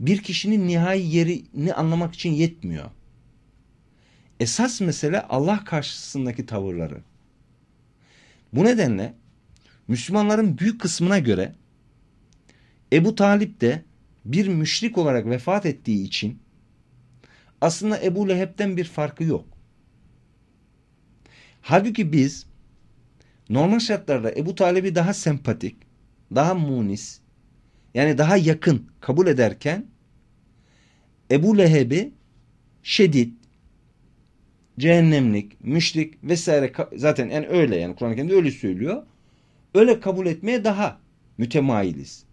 bir kişinin nihai yerini anlamak için yetmiyor. Esas mesele Allah karşısındaki tavırları. Bu nedenle Müslümanların büyük kısmına göre Ebu Talip de bir müşrik olarak vefat ettiği için aslında Ebu Leheb'den bir farkı yok. Halbuki biz normal şartlarda Ebu Talib'i daha sempatik, daha munis, yani daha yakın kabul ederken Ebu Leheb'i şedid, cehennemlik, müşrik vesaire zaten yani öyle yani Kur'an-ı Kerim'de öyle söylüyor öyle kabul etmeye daha mütemailiz.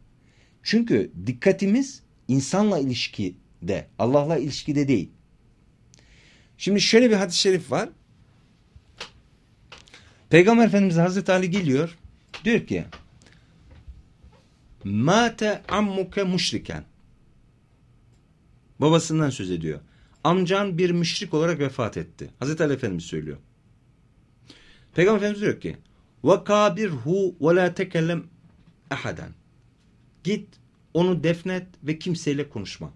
Çünkü dikkatimiz insanla ilişkide, Allah'la ilişkide değil. Şimdi şöyle bir hadis-i şerif var. Peygamber Efendimiz Hazreti Ali geliyor. Diyor ki Mate ammuke müşriken Babasından söz ediyor. Amcan bir müşrik olarak vefat etti. Hazreti Ali Efendimiz söylüyor. Peygamber Efendimiz diyor ki ve kabirhu ve la tekellem Git onu defnet ve kimseyle konuşma.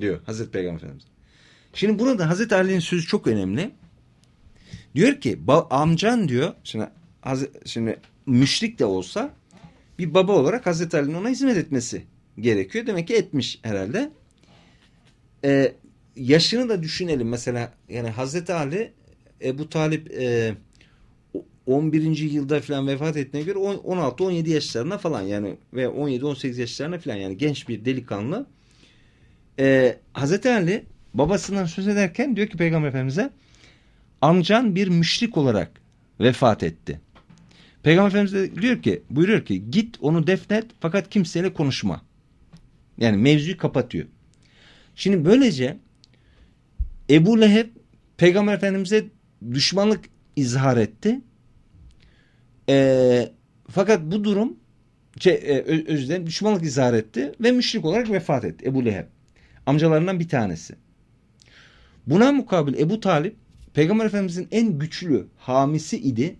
Diyor Hazreti Peygamber Efendimiz. Şimdi burada Hazreti Ali'nin sözü çok önemli. Diyor ki amcan diyor şimdi, şimdi müşrik de olsa bir baba olarak Hazreti Ali'nin ona hizmet etmesi gerekiyor. Demek ki etmiş herhalde. Ee, yaşını da düşünelim mesela yani Hazreti Ali Ebu Talip e, 11. yılda falan vefat ettiğine göre 16-17 yaşlarına falan yani ve 17-18 yaşlarına falan yani genç bir delikanlı. Ee, Hazreti Ali babasından söz ederken diyor ki Peygamber Efendimiz'e amcan bir müşrik olarak vefat etti. Peygamber Efendimiz de diyor ki buyuruyor ki git onu defnet fakat kimseyle konuşma. Yani mevzuyu kapatıyor. Şimdi böylece Ebu Leheb Peygamber Efendimiz'e düşmanlık izhar etti. E, fakat bu durum şey, e, özür dilerim, düşmanlık izah etti ve müşrik olarak vefat etti Ebu Leheb. Amcalarından bir tanesi. Buna mukabil Ebu Talip Peygamber Efendimizin en güçlü hamisi idi.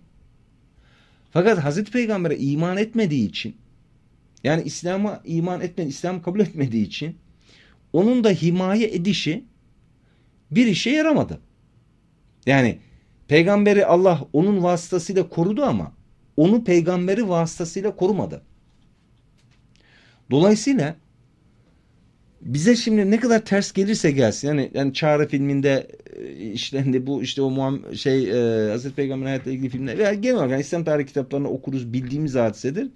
Fakat Hazreti Peygamber'e iman etmediği için yani İslam'a iman etmedi, İslam'ı kabul etmediği için onun da himaye edişi bir işe yaramadı. Yani peygamberi Allah onun vasıtasıyla korudu ama onu peygamberi vasıtasıyla korumadı. Dolayısıyla bize şimdi ne kadar ters gelirse gelsin yani yani Çağrı filminde e, işte hani bu işte o muam şey e, Hazreti Peygamber hayatla ilgili filmler veya genel olarak yani İslam tarih kitaplarını okuruz bildiğimiz hadisedir.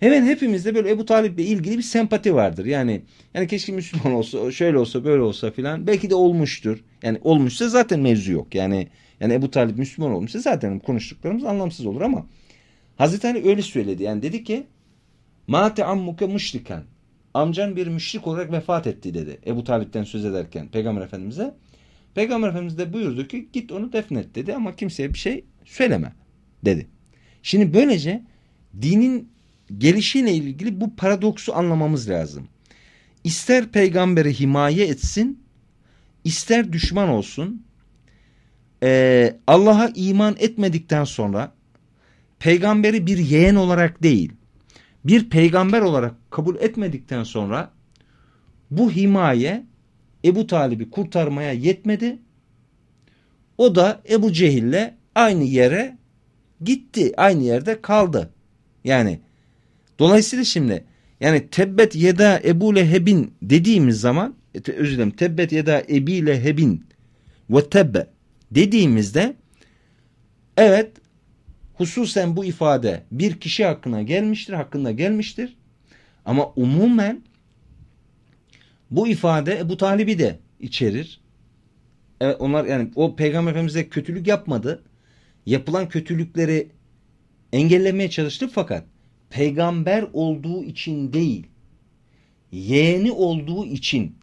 Hemen hepimizde böyle Ebu Talip'le ilgili bir sempati vardır. Yani yani keşke Müslüman olsa, şöyle olsa, böyle olsa filan. Belki de olmuştur. Yani olmuşsa zaten mevzu yok. Yani yani Ebu Talib Müslüman olmuşsa zaten konuştuklarımız anlamsız olur ama Hazreti Ali öyle söyledi. Yani dedi ki Mate ammuke müşriken. Amcan bir müşrik olarak vefat etti dedi. Ebu Talip'ten söz ederken Peygamber Efendimiz'e. Peygamber Efendimiz de buyurdu ki git onu defnet dedi ama kimseye bir şey söyleme dedi. Şimdi böylece dinin gelişiyle ilgili bu paradoksu anlamamız lazım. İster peygamberi himaye etsin, ister düşman olsun, e, Allah'a iman etmedikten sonra peygamberi bir yeğen olarak değil, bir peygamber olarak kabul etmedikten sonra bu himaye Ebu Talib'i kurtarmaya yetmedi. O da Ebu Cehil'le aynı yere gitti. Aynı yerde kaldı. Yani dolayısıyla şimdi yani tebbet yeda Ebu Leheb'in dediğimiz zaman e, özür dilerim tebbet yeda Ebi Leheb'in ve tebbe dediğimizde evet Hususen bu ifade bir kişi hakkına gelmiştir, hakkında gelmiştir. Ama umumen bu ifade bu Talib'i de içerir. Evet, onlar yani o Peygamber Efendimiz'e kötülük yapmadı. Yapılan kötülükleri engellemeye çalıştı fakat peygamber olduğu için değil, yeğeni olduğu için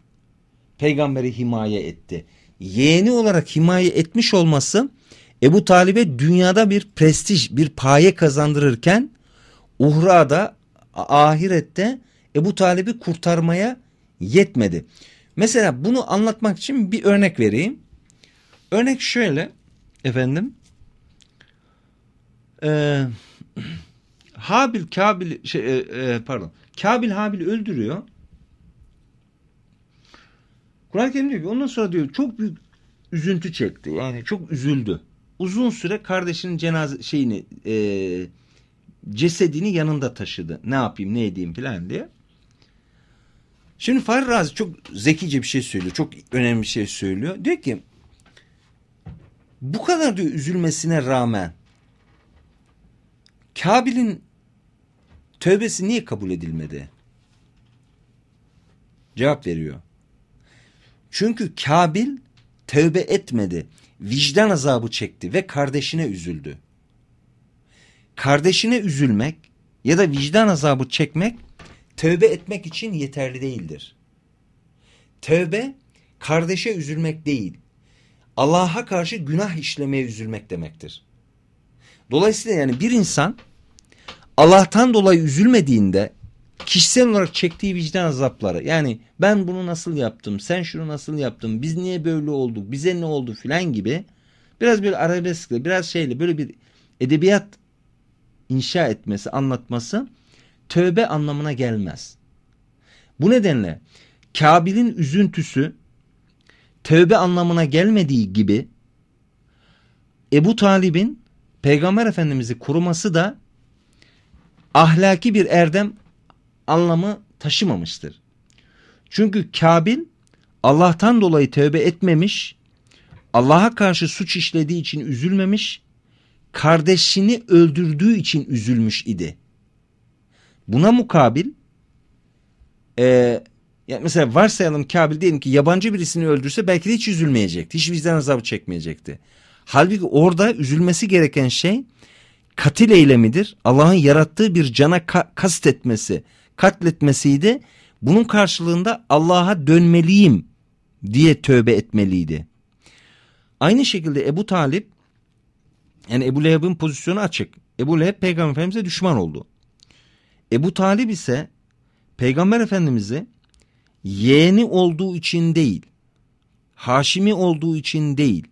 peygamberi himaye etti. Yeğeni olarak himaye etmiş olması Ebu Talib'e dünyada bir prestij, bir paye kazandırırken Uhra'da, ahirette Ebu Talib'i kurtarmaya yetmedi. Mesela bunu anlatmak için bir örnek vereyim. Örnek şöyle efendim. Ee, Habil Kabil şey, e, e, pardon. Kabil Habil öldürüyor. Kur'an-ı Kerim diyor ki ondan sonra diyor çok büyük üzüntü çekti. Yani çok üzüldü uzun süre kardeşinin cenaze şeyini e, cesedini yanında taşıdı. Ne yapayım ne edeyim falan diye. Şimdi Fahri Razi çok zekice bir şey söylüyor. Çok önemli bir şey söylüyor. Diyor ki bu kadar diyor üzülmesine rağmen Kabil'in tövbesi niye kabul edilmedi? Cevap veriyor. Çünkü Kabil tövbe etmedi vicdan azabı çekti ve kardeşine üzüldü. Kardeşine üzülmek ya da vicdan azabı çekmek tövbe etmek için yeterli değildir. Tövbe kardeşe üzülmek değil, Allah'a karşı günah işlemeye üzülmek demektir. Dolayısıyla yani bir insan Allah'tan dolayı üzülmediğinde kişisel olarak çektiği vicdan azapları yani ben bunu nasıl yaptım sen şunu nasıl yaptın biz niye böyle olduk bize ne oldu filan gibi biraz böyle arabeskle biraz şeyle böyle bir edebiyat inşa etmesi anlatması tövbe anlamına gelmez. Bu nedenle Kabil'in üzüntüsü tövbe anlamına gelmediği gibi Ebu Talib'in Peygamber Efendimiz'i koruması da ahlaki bir erdem anlamı taşımamıştır. Çünkü Kabil Allah'tan dolayı tövbe etmemiş, Allah'a karşı suç işlediği için üzülmemiş, kardeşini öldürdüğü için üzülmüş idi. Buna mukabil e, yani mesela varsayalım Kabil diyelim ki yabancı birisini öldürse belki de hiç üzülmeyecekti. Hiç vicdan azabı çekmeyecekti. Halbuki orada üzülmesi gereken şey katil eylemidir. Allah'ın yarattığı bir cana ka kastetmesi katletmesiydi. Bunun karşılığında Allah'a dönmeliyim diye tövbe etmeliydi. Aynı şekilde Ebu Talip yani Ebu Leheb'in pozisyonu açık. Ebu Leheb Peygamber Efendimiz'e düşman oldu. Ebu Talip ise Peygamber Efendimiz'i yeğeni olduğu için değil, Haşimi olduğu için değil,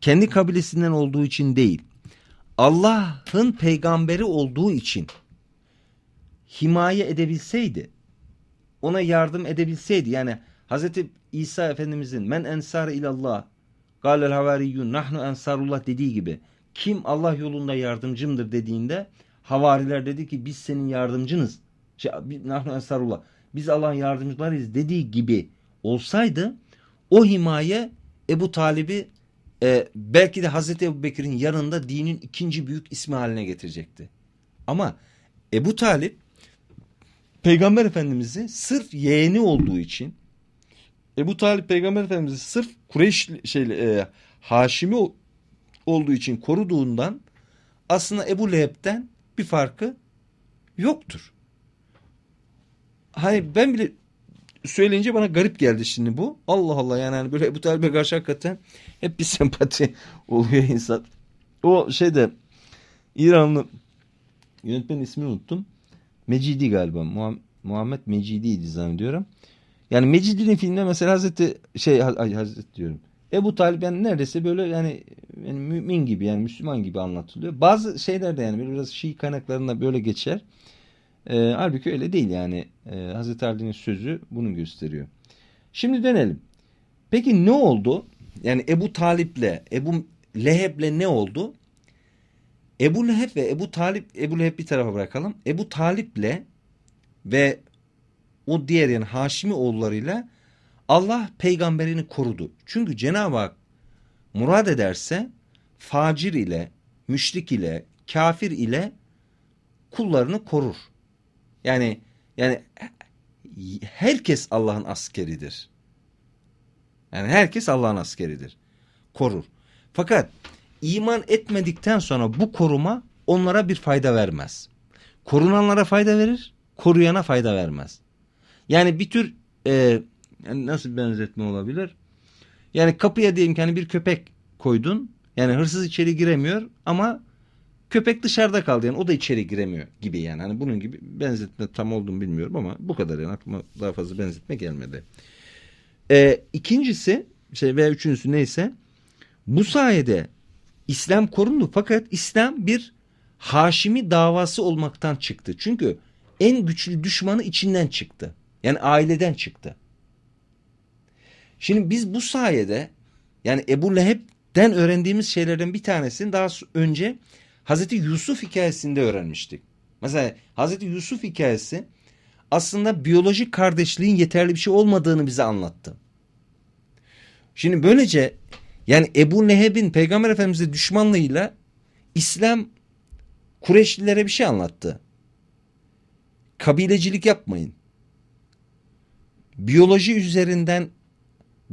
kendi kabilesinden olduğu için değil, Allah'ın peygamberi olduğu için himaye edebilseydi, ona yardım edebilseydi yani Hazreti İsa Efendimizin men ensar ilallah galel havariyyun nahnu ensarullah dediği gibi kim Allah yolunda yardımcımdır dediğinde havariler dedi ki biz senin yardımcınız. Şey, nahnu ensarullah biz Allah'ın yardımcılarıyız dediği gibi olsaydı o himaye Ebu Talib'i e, belki de Hazreti Ebu Bekir'in yanında dinin ikinci büyük ismi haline getirecekti. Ama Ebu Talip Peygamber Efendimiz'i sırf yeğeni olduğu için Ebu Talip Peygamber Efendimiz'i sırf Kureyş şey, e, Haşimi olduğu için koruduğundan aslında Ebu Leheb'den bir farkı yoktur. Hani ben bile söyleyince bana garip geldi şimdi bu. Allah Allah yani hani böyle Ebu Talib'e karşı hakikaten hep bir sempati oluyor insan. O şeyde İranlı yönetmenin ismini unuttum. Mecidi galiba. Muhammed Mecidi'ydi zannediyorum. Yani Mecidi'nin filmde mesela Hazreti şey Hazreti diyorum. Ebu Talib yani neredeyse böyle yani, yani mümin gibi yani Müslüman gibi anlatılıyor. Bazı şeylerde yani biraz Şii kaynaklarında böyle geçer. E, halbuki öyle değil yani. E, Hazreti Ali'nin sözü bunu gösteriyor. Şimdi dönelim. Peki ne oldu? Yani Ebu Talip'le, Ebu Leheb'le ne oldu? Ebu Leheb ve Ebu Talip, Ebu Leheb bir tarafa bırakalım. Ebu Talip'le ve o diğer yani Haşimi oğullarıyla Allah peygamberini korudu. Çünkü Cenab-ı Hak murad ederse facir ile, müşrik ile, kafir ile kullarını korur. Yani yani herkes Allah'ın askeridir. Yani herkes Allah'ın askeridir. Korur. Fakat iman etmedikten sonra bu koruma onlara bir fayda vermez. Korunanlara fayda verir, koruyana fayda vermez. Yani bir tür e, nasıl benzetme olabilir? Yani kapıya diyelim ki hani bir köpek koydun. Yani hırsız içeri giremiyor ama köpek dışarıda kaldı. Yani o da içeri giremiyor gibi yani. Hani bunun gibi benzetme tam olduğunu bilmiyorum ama bu kadar yani aklıma daha fazla benzetme gelmedi. Ee, ikincisi şey veya üçüncüsü neyse bu sayede İslam korundu fakat İslam bir Haşimi davası olmaktan çıktı. Çünkü en güçlü düşmanı içinden çıktı. Yani aileden çıktı. Şimdi biz bu sayede yani Ebu Leheb'den öğrendiğimiz şeylerden bir tanesini daha önce Hazreti Yusuf hikayesinde öğrenmiştik. Mesela Hazreti Yusuf hikayesi aslında biyolojik kardeşliğin yeterli bir şey olmadığını bize anlattı. Şimdi böylece yani Ebu Neheb'in Peygamber Efendimiz'e düşmanlığıyla İslam Kureyşlilere bir şey anlattı. Kabilecilik yapmayın. Biyoloji üzerinden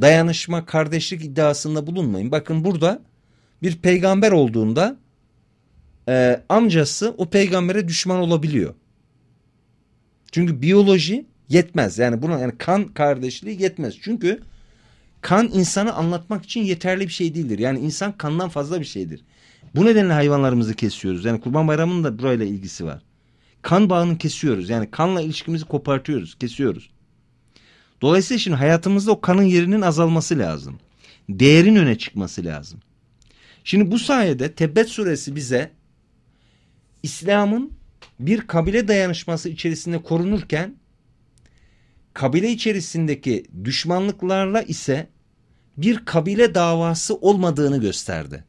dayanışma, kardeşlik iddiasında bulunmayın. Bakın burada bir peygamber olduğunda e, amcası o peygambere düşman olabiliyor. Çünkü biyoloji yetmez. Yani buna yani kan kardeşliği yetmez. Çünkü kan insanı anlatmak için yeterli bir şey değildir. Yani insan kandan fazla bir şeydir. Bu nedenle hayvanlarımızı kesiyoruz. Yani Kurban Bayramı'nın da burayla ilgisi var. Kan bağını kesiyoruz. Yani kanla ilişkimizi kopartıyoruz, kesiyoruz. Dolayısıyla şimdi hayatımızda o kanın yerinin azalması lazım. Değerin öne çıkması lazım. Şimdi bu sayede Tebbet suresi bize İslam'ın bir kabile dayanışması içerisinde korunurken kabile içerisindeki düşmanlıklarla ise bir kabile davası olmadığını gösterdi.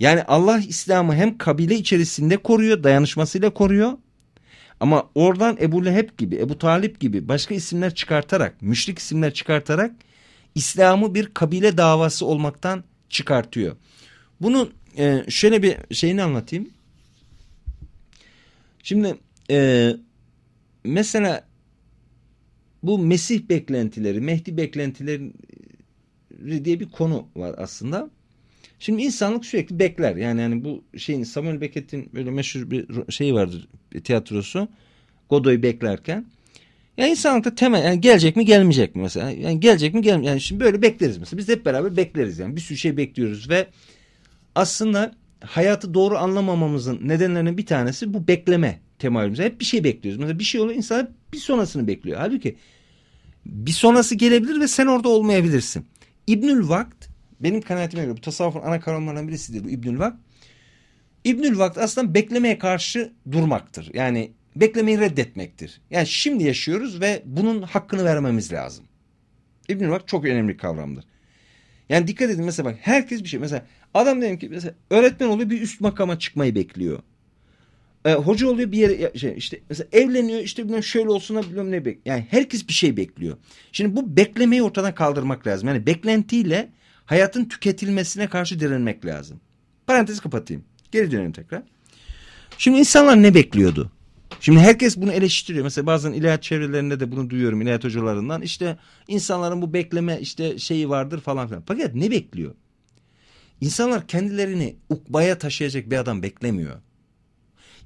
Yani Allah İslam'ı hem kabile içerisinde koruyor, dayanışmasıyla koruyor. Ama oradan Ebu Leheb gibi, Ebu Talip gibi başka isimler çıkartarak, müşrik isimler çıkartarak İslam'ı bir kabile davası olmaktan çıkartıyor. Bunu e, şöyle bir şeyini anlatayım. Şimdi e, mesela bu Mesih beklentileri, Mehdi beklentileri e, diye bir konu var aslında. Şimdi insanlık sürekli bekler. Yani hani bu şeyin Samuel Beckett'in böyle meşhur bir şeyi vardır tiyatrosu. Godoy beklerken. ya insanlıkta temel yani gelecek mi gelmeyecek mi mesela? Yani gelecek mi gelmeyecek Yani şimdi böyle bekleriz mesela. Biz hep beraber bekleriz yani. Bir sürü şey bekliyoruz ve aslında hayatı doğru anlamamamızın nedenlerinin bir tanesi bu bekleme temayülümüz. Hep bir şey bekliyoruz. Mesela bir şey oluyor insan bir sonrasını bekliyor. Halbuki bir sonrası gelebilir ve sen orada olmayabilirsin. İbnül Vakt benim kanaatime göre bu tasavvufun ana kavramlarından birisidir bu İbnül Vakt. İbnül Vakt aslında beklemeye karşı durmaktır. Yani beklemeyi reddetmektir. Yani şimdi yaşıyoruz ve bunun hakkını vermemiz lazım. İbnül Vakt çok önemli kavramdır. Yani dikkat edin mesela bak herkes bir şey. Mesela adam diyelim ki mesela öğretmen oluyor bir üst makama çıkmayı bekliyor e, hoca oluyor bir yere şey, işte mesela evleniyor işte bilmem şöyle olsun bilmem ne bek yani herkes bir şey bekliyor. Şimdi bu beklemeyi ortadan kaldırmak lazım. Yani beklentiyle hayatın tüketilmesine karşı direnmek lazım. Parantezi kapatayım. Geri dönelim tekrar. Şimdi insanlar ne bekliyordu? Şimdi herkes bunu eleştiriyor. Mesela bazen ilahiyat çevrelerinde de bunu duyuyorum ilahiyat hocalarından. İşte insanların bu bekleme işte şeyi vardır falan filan. Fakat ne bekliyor? İnsanlar kendilerini ukbaya taşıyacak bir adam beklemiyor.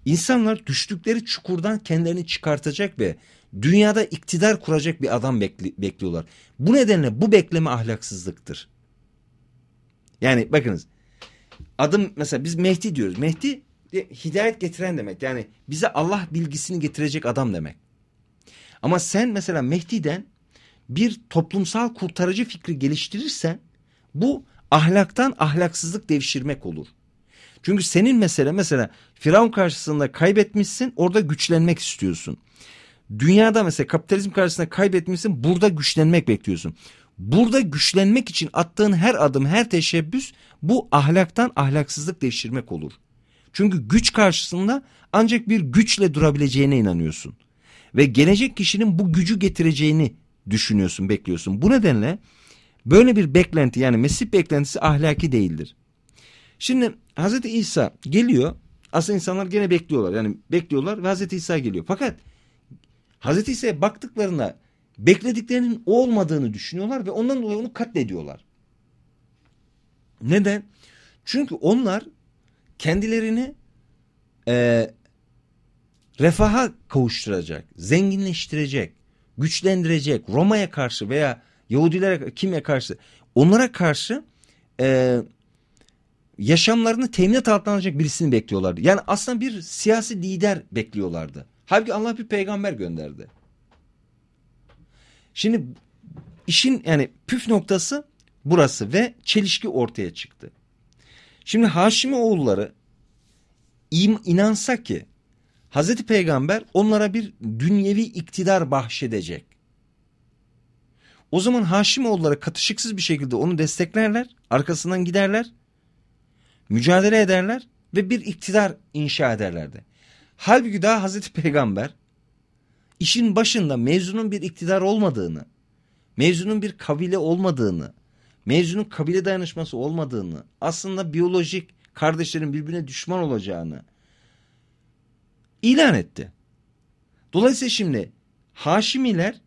İnsanlar düştükleri çukurdan kendilerini çıkartacak ve dünyada iktidar kuracak bir adam bekli bekliyorlar. Bu nedenle bu bekleme ahlaksızlıktır. Yani bakınız adım mesela biz Mehdi diyoruz. Mehdi e, hidayet getiren demek. Yani bize Allah bilgisini getirecek adam demek. Ama sen mesela Mehdi'den bir toplumsal kurtarıcı fikri geliştirirsen bu ahlaktan ahlaksızlık devşirmek olur. Çünkü senin mesele mesela Firavun karşısında kaybetmişsin orada güçlenmek istiyorsun. Dünyada mesela kapitalizm karşısında kaybetmişsin burada güçlenmek bekliyorsun. Burada güçlenmek için attığın her adım her teşebbüs bu ahlaktan ahlaksızlık değiştirmek olur. Çünkü güç karşısında ancak bir güçle durabileceğine inanıyorsun. Ve gelecek kişinin bu gücü getireceğini düşünüyorsun, bekliyorsun. Bu nedenle böyle bir beklenti yani Mesih beklentisi ahlaki değildir. Şimdi Hazreti İsa geliyor. Aslında insanlar gene bekliyorlar. Yani bekliyorlar ve Hazreti İsa geliyor. Fakat Hazreti İsa'ya baktıklarında beklediklerinin olmadığını düşünüyorlar ve ondan dolayı onu katlediyorlar. Neden? Çünkü onlar kendilerini e, refaha kavuşturacak, zenginleştirecek, güçlendirecek Roma'ya karşı veya Yahudilere kime karşı onlara karşı e, yaşamlarını teminat altına alacak birisini bekliyorlardı. Yani aslında bir siyasi lider bekliyorlardı. Halbuki Allah bir peygamber gönderdi. Şimdi işin yani püf noktası burası ve çelişki ortaya çıktı. Şimdi Haşimi oğulları inansa ki Hazreti Peygamber onlara bir dünyevi iktidar bahşedecek. O zaman Haşimoğulları katışıksız bir şekilde onu desteklerler, arkasından giderler mücadele ederler ve bir iktidar inşa ederlerdi. Halbuki daha Hazreti Peygamber işin başında mevzunun bir iktidar olmadığını, mevzunun bir kabile olmadığını, mevzunun kabile dayanışması olmadığını, aslında biyolojik kardeşlerin birbirine düşman olacağını ilan etti. Dolayısıyla şimdi Haşimiler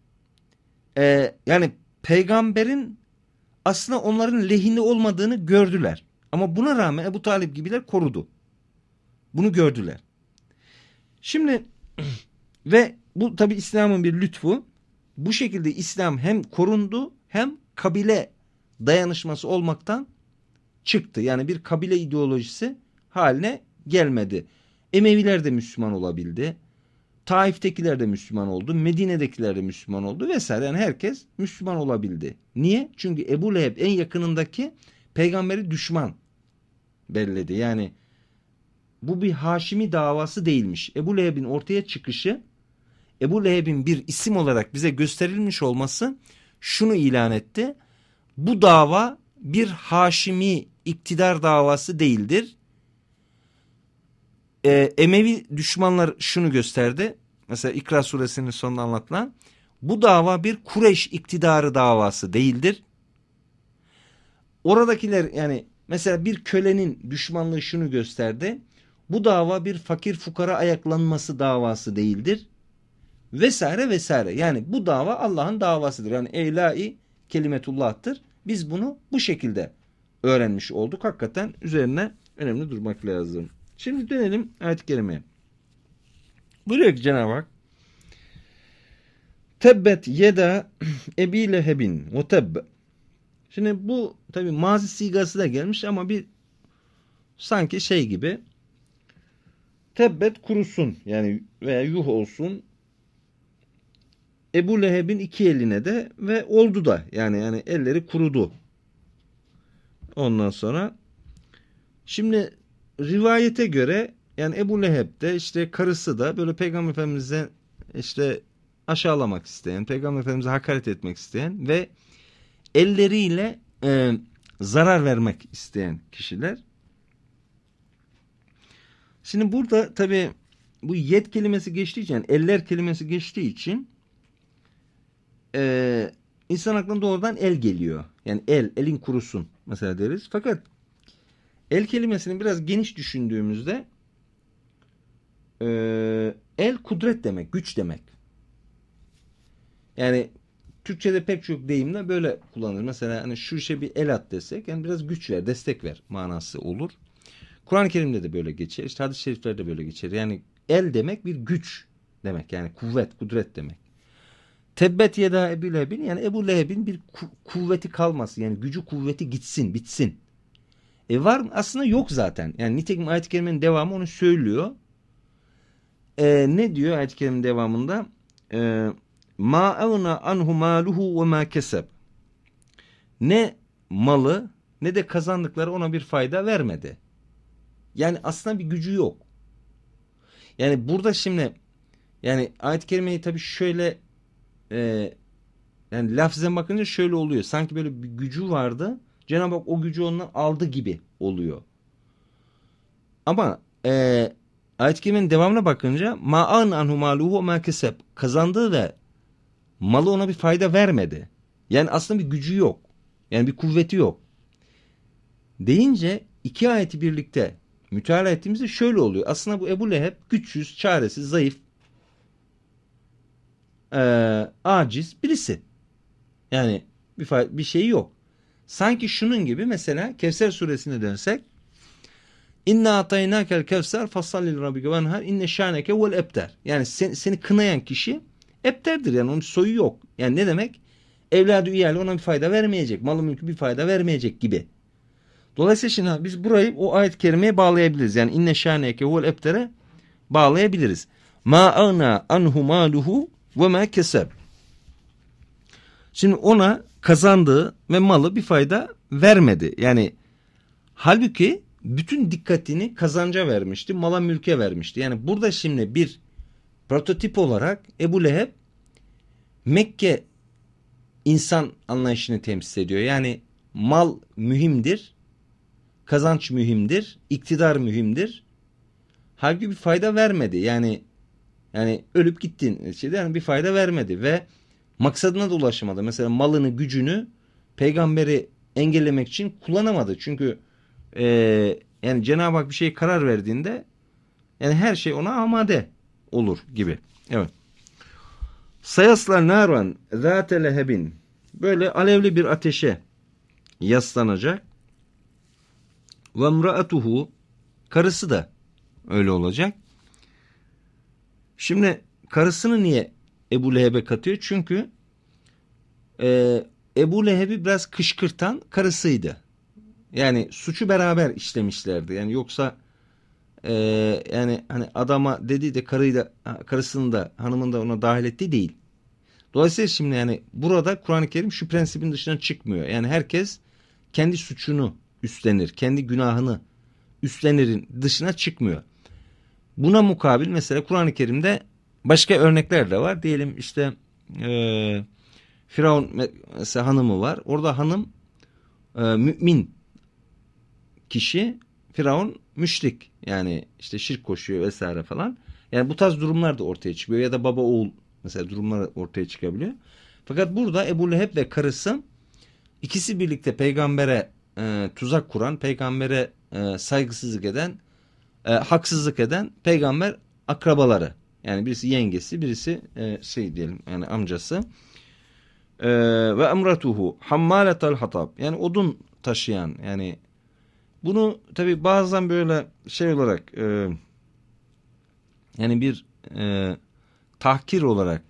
e, yani peygamberin aslında onların lehinde olmadığını gördüler. Ama buna rağmen Ebu Talip gibiler korudu. Bunu gördüler. Şimdi ve bu tabi İslam'ın bir lütfu. Bu şekilde İslam hem korundu hem kabile dayanışması olmaktan çıktı. Yani bir kabile ideolojisi haline gelmedi. Emeviler de Müslüman olabildi. Taif'tekiler de Müslüman oldu. Medine'dekiler de Müslüman oldu vesaire. Yani herkes Müslüman olabildi. Niye? Çünkü Ebu Leheb en yakınındaki peygamberi düşman belledi. Yani bu bir Haşimi davası değilmiş. Ebu Leheb'in ortaya çıkışı Ebu Leheb'in bir isim olarak bize gösterilmiş olması şunu ilan etti. Bu dava bir Haşimi iktidar davası değildir. Ee, Emevi düşmanlar şunu gösterdi. Mesela İkra suresinin sonunda anlatılan. Bu dava bir Kureş iktidarı davası değildir. Oradakiler yani Mesela bir kölenin düşmanlığı şunu gösterdi. Bu dava bir fakir fukara ayaklanması davası değildir. Vesaire vesaire. Yani bu dava Allah'ın davasıdır. Yani eylai kelimetullah'tır. Biz bunu bu şekilde öğrenmiş olduk. Hakikaten üzerine önemli durmak lazım. Şimdi dönelim ayet-i kerimeye. Buyuruyor ki Cenab-ı Hak Tebbet yeda Ebi Lehebin ve tebb Şimdi bu tabii mazi sigası da gelmiş ama bir sanki şey gibi tebbet kurusun yani veya yuh olsun Ebu Leheb'in iki eline de ve oldu da yani yani elleri kurudu. Ondan sonra şimdi rivayete göre yani Ebu Leheb de işte karısı da böyle Peygamber Efendimiz'e işte aşağılamak isteyen, Peygamber Efendimiz'e hakaret etmek isteyen ve elleriyle e, zarar vermek isteyen kişiler. Şimdi burada tabi bu yet kelimesi geçtiği için, yani eller kelimesi geçtiği için e, insan aklına doğrudan el geliyor. Yani el, elin kurusun mesela deriz. Fakat el kelimesini biraz geniş düşündüğümüzde e, el kudret demek, güç demek. Yani Türkçe'de pek çok deyimle böyle kullanılır. Mesela hani şu işe bir el at desek yani biraz güç ver, destek ver manası olur. Kur'an-ı Kerim'de de böyle geçer. İşte hadis-i şeriflerde böyle geçer. Yani el demek bir güç demek. Yani kuvvet, kudret demek. Tebbet yeda Ebu Leheb'in yani Ebu Leheb'in bir kuvveti kalması yani gücü kuvveti gitsin, bitsin. E var mı? Aslında yok zaten. Yani nitekim ayet-i kerimenin devamı onu söylüyor. E, ne diyor ayet-i kerimenin devamında? Eee ma evna anhu maluhu ve ma keseb. Ne malı ne de kazandıkları ona bir fayda vermedi. Yani aslında bir gücü yok. Yani burada şimdi yani ayet-i kerimeyi tabii şöyle e, yani lafzen bakınca şöyle oluyor. Sanki böyle bir gücü vardı. Cenab-ı Hak o gücü ondan aldı gibi oluyor. Ama e, ayet-i kerimenin devamına bakınca ma'an anhu maluhu ma keseb kazandığı ve malı ona bir fayda vermedi. Yani aslında bir gücü yok. Yani bir kuvveti yok. Deyince iki ayeti birlikte müteala ettiğimizde şöyle oluyor. Aslında bu Ebu Leheb güçsüz, çaresiz, zayıf, e, aciz birisi. Yani bir, bir şey yok. Sanki şunun gibi mesela Kevser suresine dönsek. İnna atayna ataynakel kevser fasallil rabbike venher inne şaneke vel ebter. Yani seni, seni kınayan kişi Epterdir yani onun soyu yok. Yani ne demek? Evladı üyeli ona bir fayda vermeyecek. Malı mülkü bir fayda vermeyecek gibi. Dolayısıyla şimdi biz burayı o ayet-i kerimeye bağlayabiliriz. Yani inne şaneke huvel eptere bağlayabiliriz. Ma ana anhu maluhu ve ma keseb. Şimdi ona kazandığı ve malı bir fayda vermedi. Yani halbuki bütün dikkatini kazanca vermişti, mala mülke vermişti. Yani burada şimdi bir prototip olarak Ebu Leheb Mekke insan anlayışını temsil ediyor. Yani mal mühimdir, kazanç mühimdir, iktidar mühimdir. Halbuki bir fayda vermedi. Yani yani ölüp gittin şeyde yani bir fayda vermedi ve maksadına da ulaşamadı. Mesela malını, gücünü peygamberi engellemek için kullanamadı. Çünkü e, yani Cenab-ı Hak bir şey karar verdiğinde yani her şey ona amade olur gibi. Evet. Sayasla naran zâte lehebin. Böyle alevli bir ateşe yaslanacak. Ve mraatuhu karısı da öyle olacak. Şimdi karısını niye Ebu Leheb'e katıyor? Çünkü e, Ebu Leheb'i biraz kışkırtan karısıydı. Yani suçu beraber işlemişlerdi. Yani yoksa e, yani hani adama dedi de karıyı da karısını da hanımını da ona dahil etti değil. Dolayısıyla şimdi yani burada Kur'an-ı Kerim şu prensibin dışına çıkmıyor. Yani herkes kendi suçunu üstlenir, kendi günahını üstlenirin dışına çıkmıyor. Buna mukabil mesela Kur'an-ı Kerim'de başka örnekler de var. Diyelim işte e, Firavun mesela hanımı var. Orada hanım e, mümin kişi Firavun müşrik yani işte şirk koşuyor vesaire falan. Yani bu tarz durumlar da ortaya çıkıyor ya da baba oğul mesela durumlar ortaya çıkabiliyor. Fakat burada Ebu Leheb ve karısı ikisi birlikte peygambere e, tuzak kuran, peygambere e, saygısızlık eden, e, haksızlık eden peygamber akrabaları. Yani birisi yengesi, birisi e, şey diyelim yani amcası. E, ve emratuhu hammaletel hatab yani odun taşıyan yani bunu tabi bazen böyle şey olarak e, yani bir e, tahkir olarak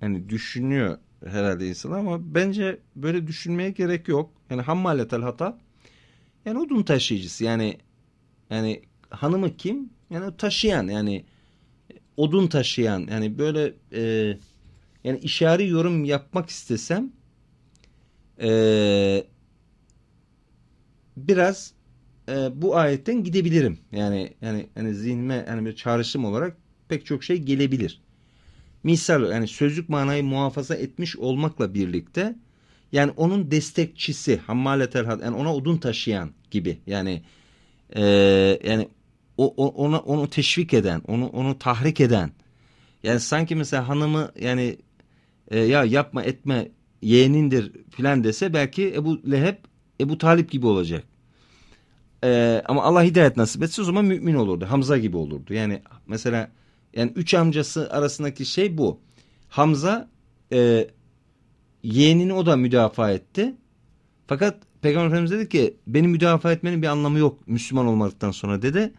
yani düşünüyor herhalde insan ama bence böyle düşünmeye gerek yok. Yani hammaletel hata yani odun taşıyıcısı yani yani hanımı kim? Yani taşıyan yani odun taşıyan yani böyle e, yani işari yorum yapmak istesem eee biraz e, bu ayetten gidebilirim. Yani yani yani zihnime yani bir çağrışım olarak pek çok şey gelebilir. Misal yani sözlük manayı muhafaza etmiş olmakla birlikte yani onun destekçisi hammaletel had yani ona odun taşıyan gibi yani e, yani o, ona onu teşvik eden, onu onu tahrik eden. Yani sanki mesela hanımı yani e, ya yapma etme yeğenindir filan dese belki Ebu Leheb Ebu Talip gibi olacak. Ee, ama Allah hidayet nasip etse o zaman mümin olurdu. Hamza gibi olurdu. Yani mesela yani üç amcası arasındaki şey bu. Hamza e, yeğenini o da müdafaa etti. Fakat Peygamber Efendimiz dedi ki beni müdafaa etmenin bir anlamı yok Müslüman olmadıktan sonra dedi.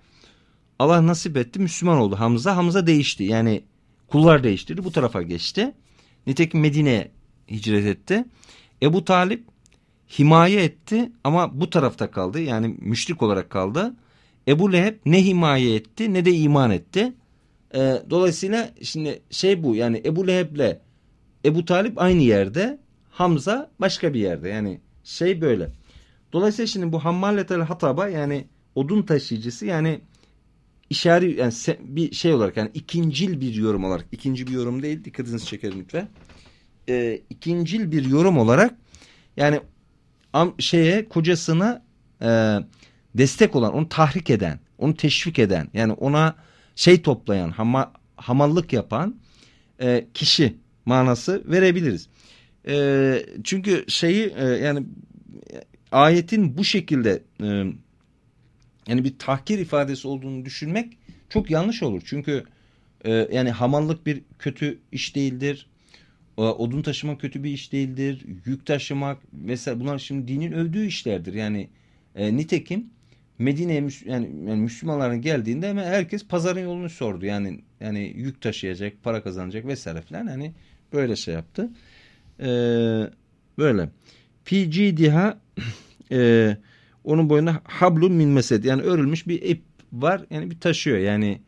Allah nasip etti Müslüman oldu. Hamza Hamza değişti. Yani kullar değiştirdi bu tarafa geçti. Nitekim Medine'ye hicret etti. Ebu Talip himaye etti ama bu tarafta kaldı. Yani müşrik olarak kaldı. Ebu Leheb ne himaye etti ne de iman etti. E, dolayısıyla şimdi şey bu yani Ebu Leheb'le Ebu Talip aynı yerde Hamza başka bir yerde yani şey böyle. Dolayısıyla şimdi bu Hammaletel Hataba yani odun taşıyıcısı yani işari yani bir şey olarak yani ikincil bir yorum olarak ikinci bir yorum değil dikkatinizi çekerim lütfen. E, ee, ikincil bir yorum olarak yani am şeye kocasına e, destek olan, onu tahrik eden, onu teşvik eden yani ona şey toplayan, hama, hamallık yapan e, kişi manası verebiliriz. E, çünkü şeyi e, yani e, ayetin bu şekilde e, yani bir tahkir ifadesi olduğunu düşünmek çok yanlış olur. Çünkü e, yani hamallık bir kötü iş değildir. Ee, odun taşımak kötü bir iş değildir. Yük taşımak mesela bunlar şimdi dinin övdüğü işlerdir. Yani e, nitekim Medine'ye yani, yani Müslümanların geldiğinde hemen herkes pazarın yolunu sordu. Yani yani yük taşıyacak, para kazanacak vesaire filan hani böyle şey yaptı. E, böyle. PG Diha e, onun boyuna hablu min mesed yani örülmüş bir ip var. Yani bir taşıyor. Yani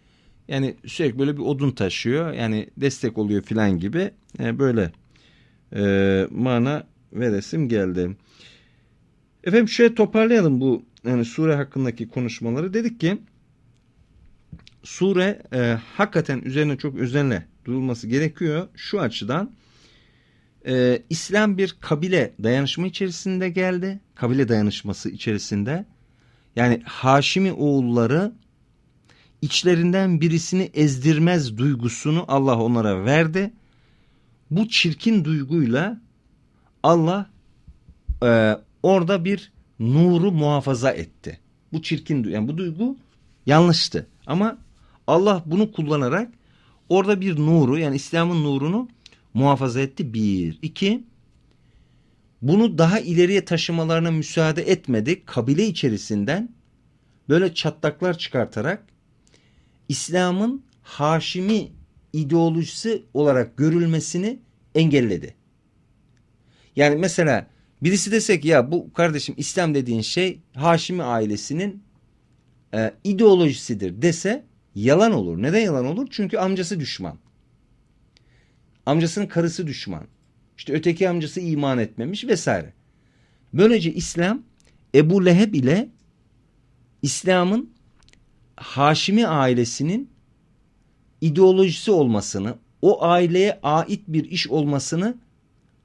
yani sürekli böyle bir odun taşıyor. Yani destek oluyor filan gibi. Yani e, böyle e, mana veresim geldi. Efendim şöyle toparlayalım bu yani sure hakkındaki konuşmaları. Dedik ki sure e, hakikaten üzerine çok özenle durulması gerekiyor. Şu açıdan e, İslam bir kabile dayanışma içerisinde geldi. Kabile dayanışması içerisinde. Yani Haşimi oğulları içlerinden birisini ezdirmez duygusunu Allah onlara verdi. Bu çirkin duyguyla Allah e, orada bir nuru muhafaza etti. Bu çirkin yani bu duygu yanlıştı ama Allah bunu kullanarak orada bir nuru yani İslam'ın nurunu muhafaza etti. Bir. iki bunu daha ileriye taşımalarına müsaade etmedi. Kabile içerisinden böyle çatlaklar çıkartarak İslam'ın Haşimi ideolojisi olarak görülmesini engelledi. Yani mesela birisi desek ya bu kardeşim İslam dediğin şey Haşimi ailesinin e, ideolojisidir dese yalan olur. Neden yalan olur? Çünkü amcası düşman. Amcasının karısı düşman. İşte öteki amcası iman etmemiş vesaire. Böylece İslam Ebu Leheb ile İslam'ın Haşimi ailesinin ideolojisi olmasını, o aileye ait bir iş olmasını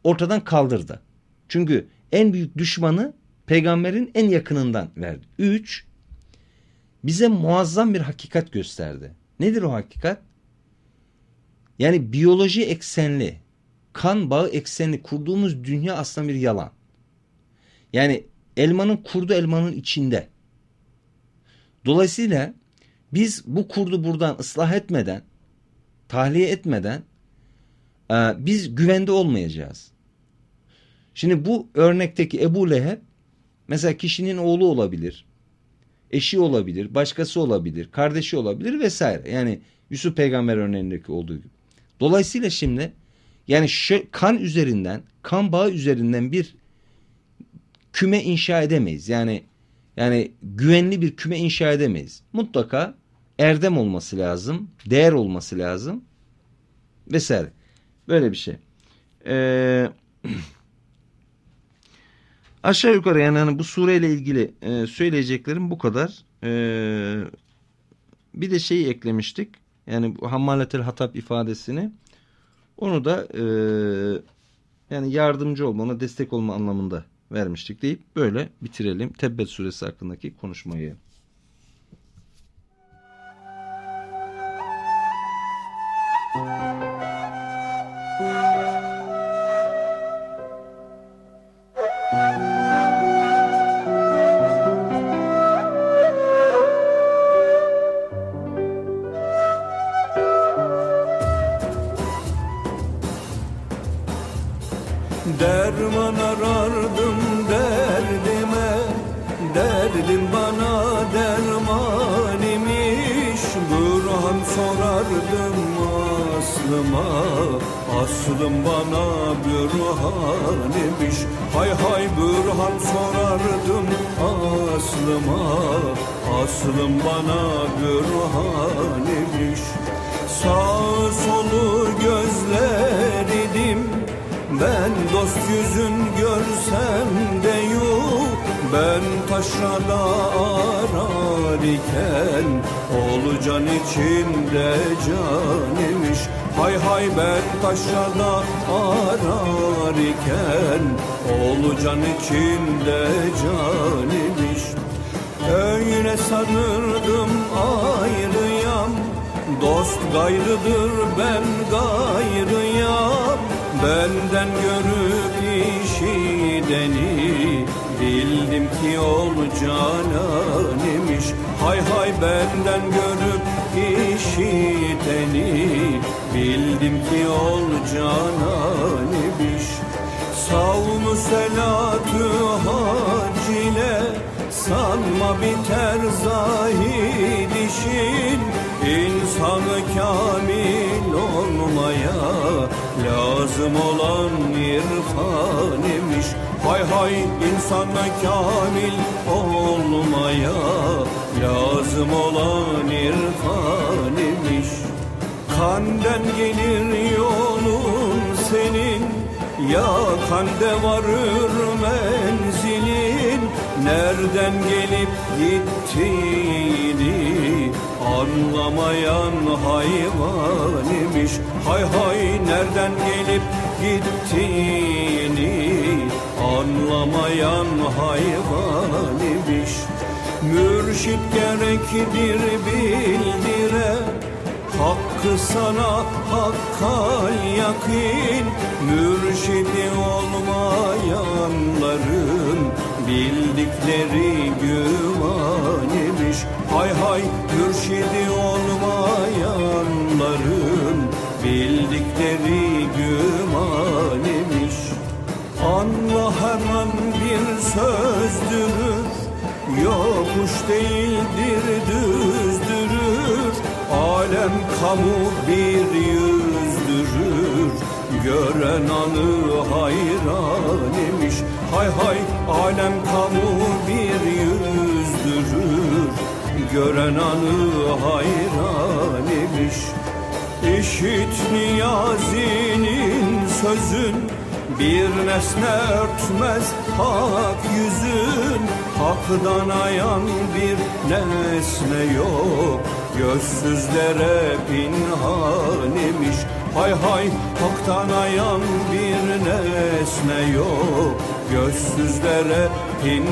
ortadan kaldırdı. Çünkü en büyük düşmanı peygamberin en yakınından verdi. Üç, bize muazzam bir hakikat gösterdi. Nedir o hakikat? Yani biyoloji eksenli, kan bağı eksenli kurduğumuz dünya aslında bir yalan. Yani elmanın kurdu elmanın içinde. Dolayısıyla biz bu kurdu buradan ıslah etmeden, tahliye etmeden e, biz güvende olmayacağız. Şimdi bu örnekteki Ebu Leheb mesela kişinin oğlu olabilir, eşi olabilir, başkası olabilir, kardeşi olabilir vesaire. Yani Yusuf peygamber örneğindeki olduğu gibi. Dolayısıyla şimdi yani şu kan üzerinden, kan bağı üzerinden bir küme inşa edemeyiz. Yani yani güvenli bir küme inşa edemeyiz. Mutlaka erdem olması lazım, değer olması lazım vesaire. Böyle bir şey. Ee, aşağı yukarı yani hani bu sureyle ilgili e, söyleyeceklerim bu kadar. Ee, bir de şeyi eklemiştik. Yani bu hammaletel hatap ifadesini. Onu da e, yani yardımcı olma, ona destek olma anlamında vermiştik deyip böyle bitirelim. Tebbet suresi hakkındaki konuşmayı. bir sözdür Yokuş değildir düzdürür Alem kamu bir yüzdürür Gören anı hayran imiş Hay hay alem kamu bir yüzdürür Gören anı hayran imiş İşit niyazinin sözün bir nesne örtmez hak yüzün Hakdan ayan bir nesne yok Gözsüzlere pinhanemiş Hay hay haktan ayan bir nesne yok Gözsüzlere pinhanemiş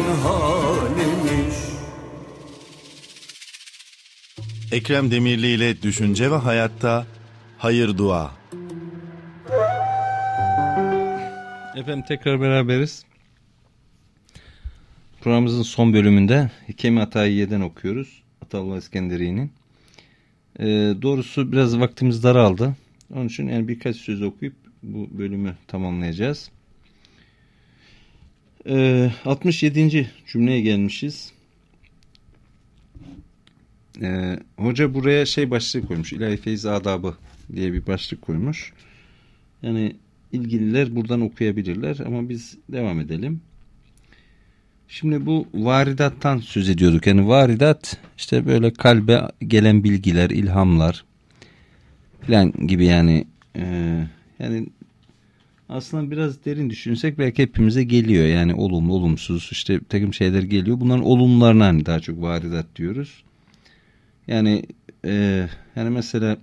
Ekrem Demirli ile Düşünce ve Hayatta Hayır Dua Efendim tekrar beraberiz. Programımızın son bölümünde Hikemi Atay'ı yeden okuyoruz. Ataullah İskenderi'nin. Ee, doğrusu biraz vaktimiz daraldı. Onun için yani birkaç söz okuyup bu bölümü tamamlayacağız. Ee, 67. cümleye gelmişiz. Ee, hoca buraya şey başlık koymuş. İlahi Feyzi Adabı diye bir başlık koymuş. Yani ilgililer buradan okuyabilirler ama biz devam edelim. Şimdi bu varidattan söz ediyorduk. Yani varidat işte böyle kalbe gelen bilgiler, ilhamlar filan gibi yani e, yani aslında biraz derin düşünsek belki hepimize geliyor. Yani olumlu, olumsuz işte takım şeyler geliyor. Bunların olumlarına hani daha çok varidat diyoruz. Yani e, yani mesela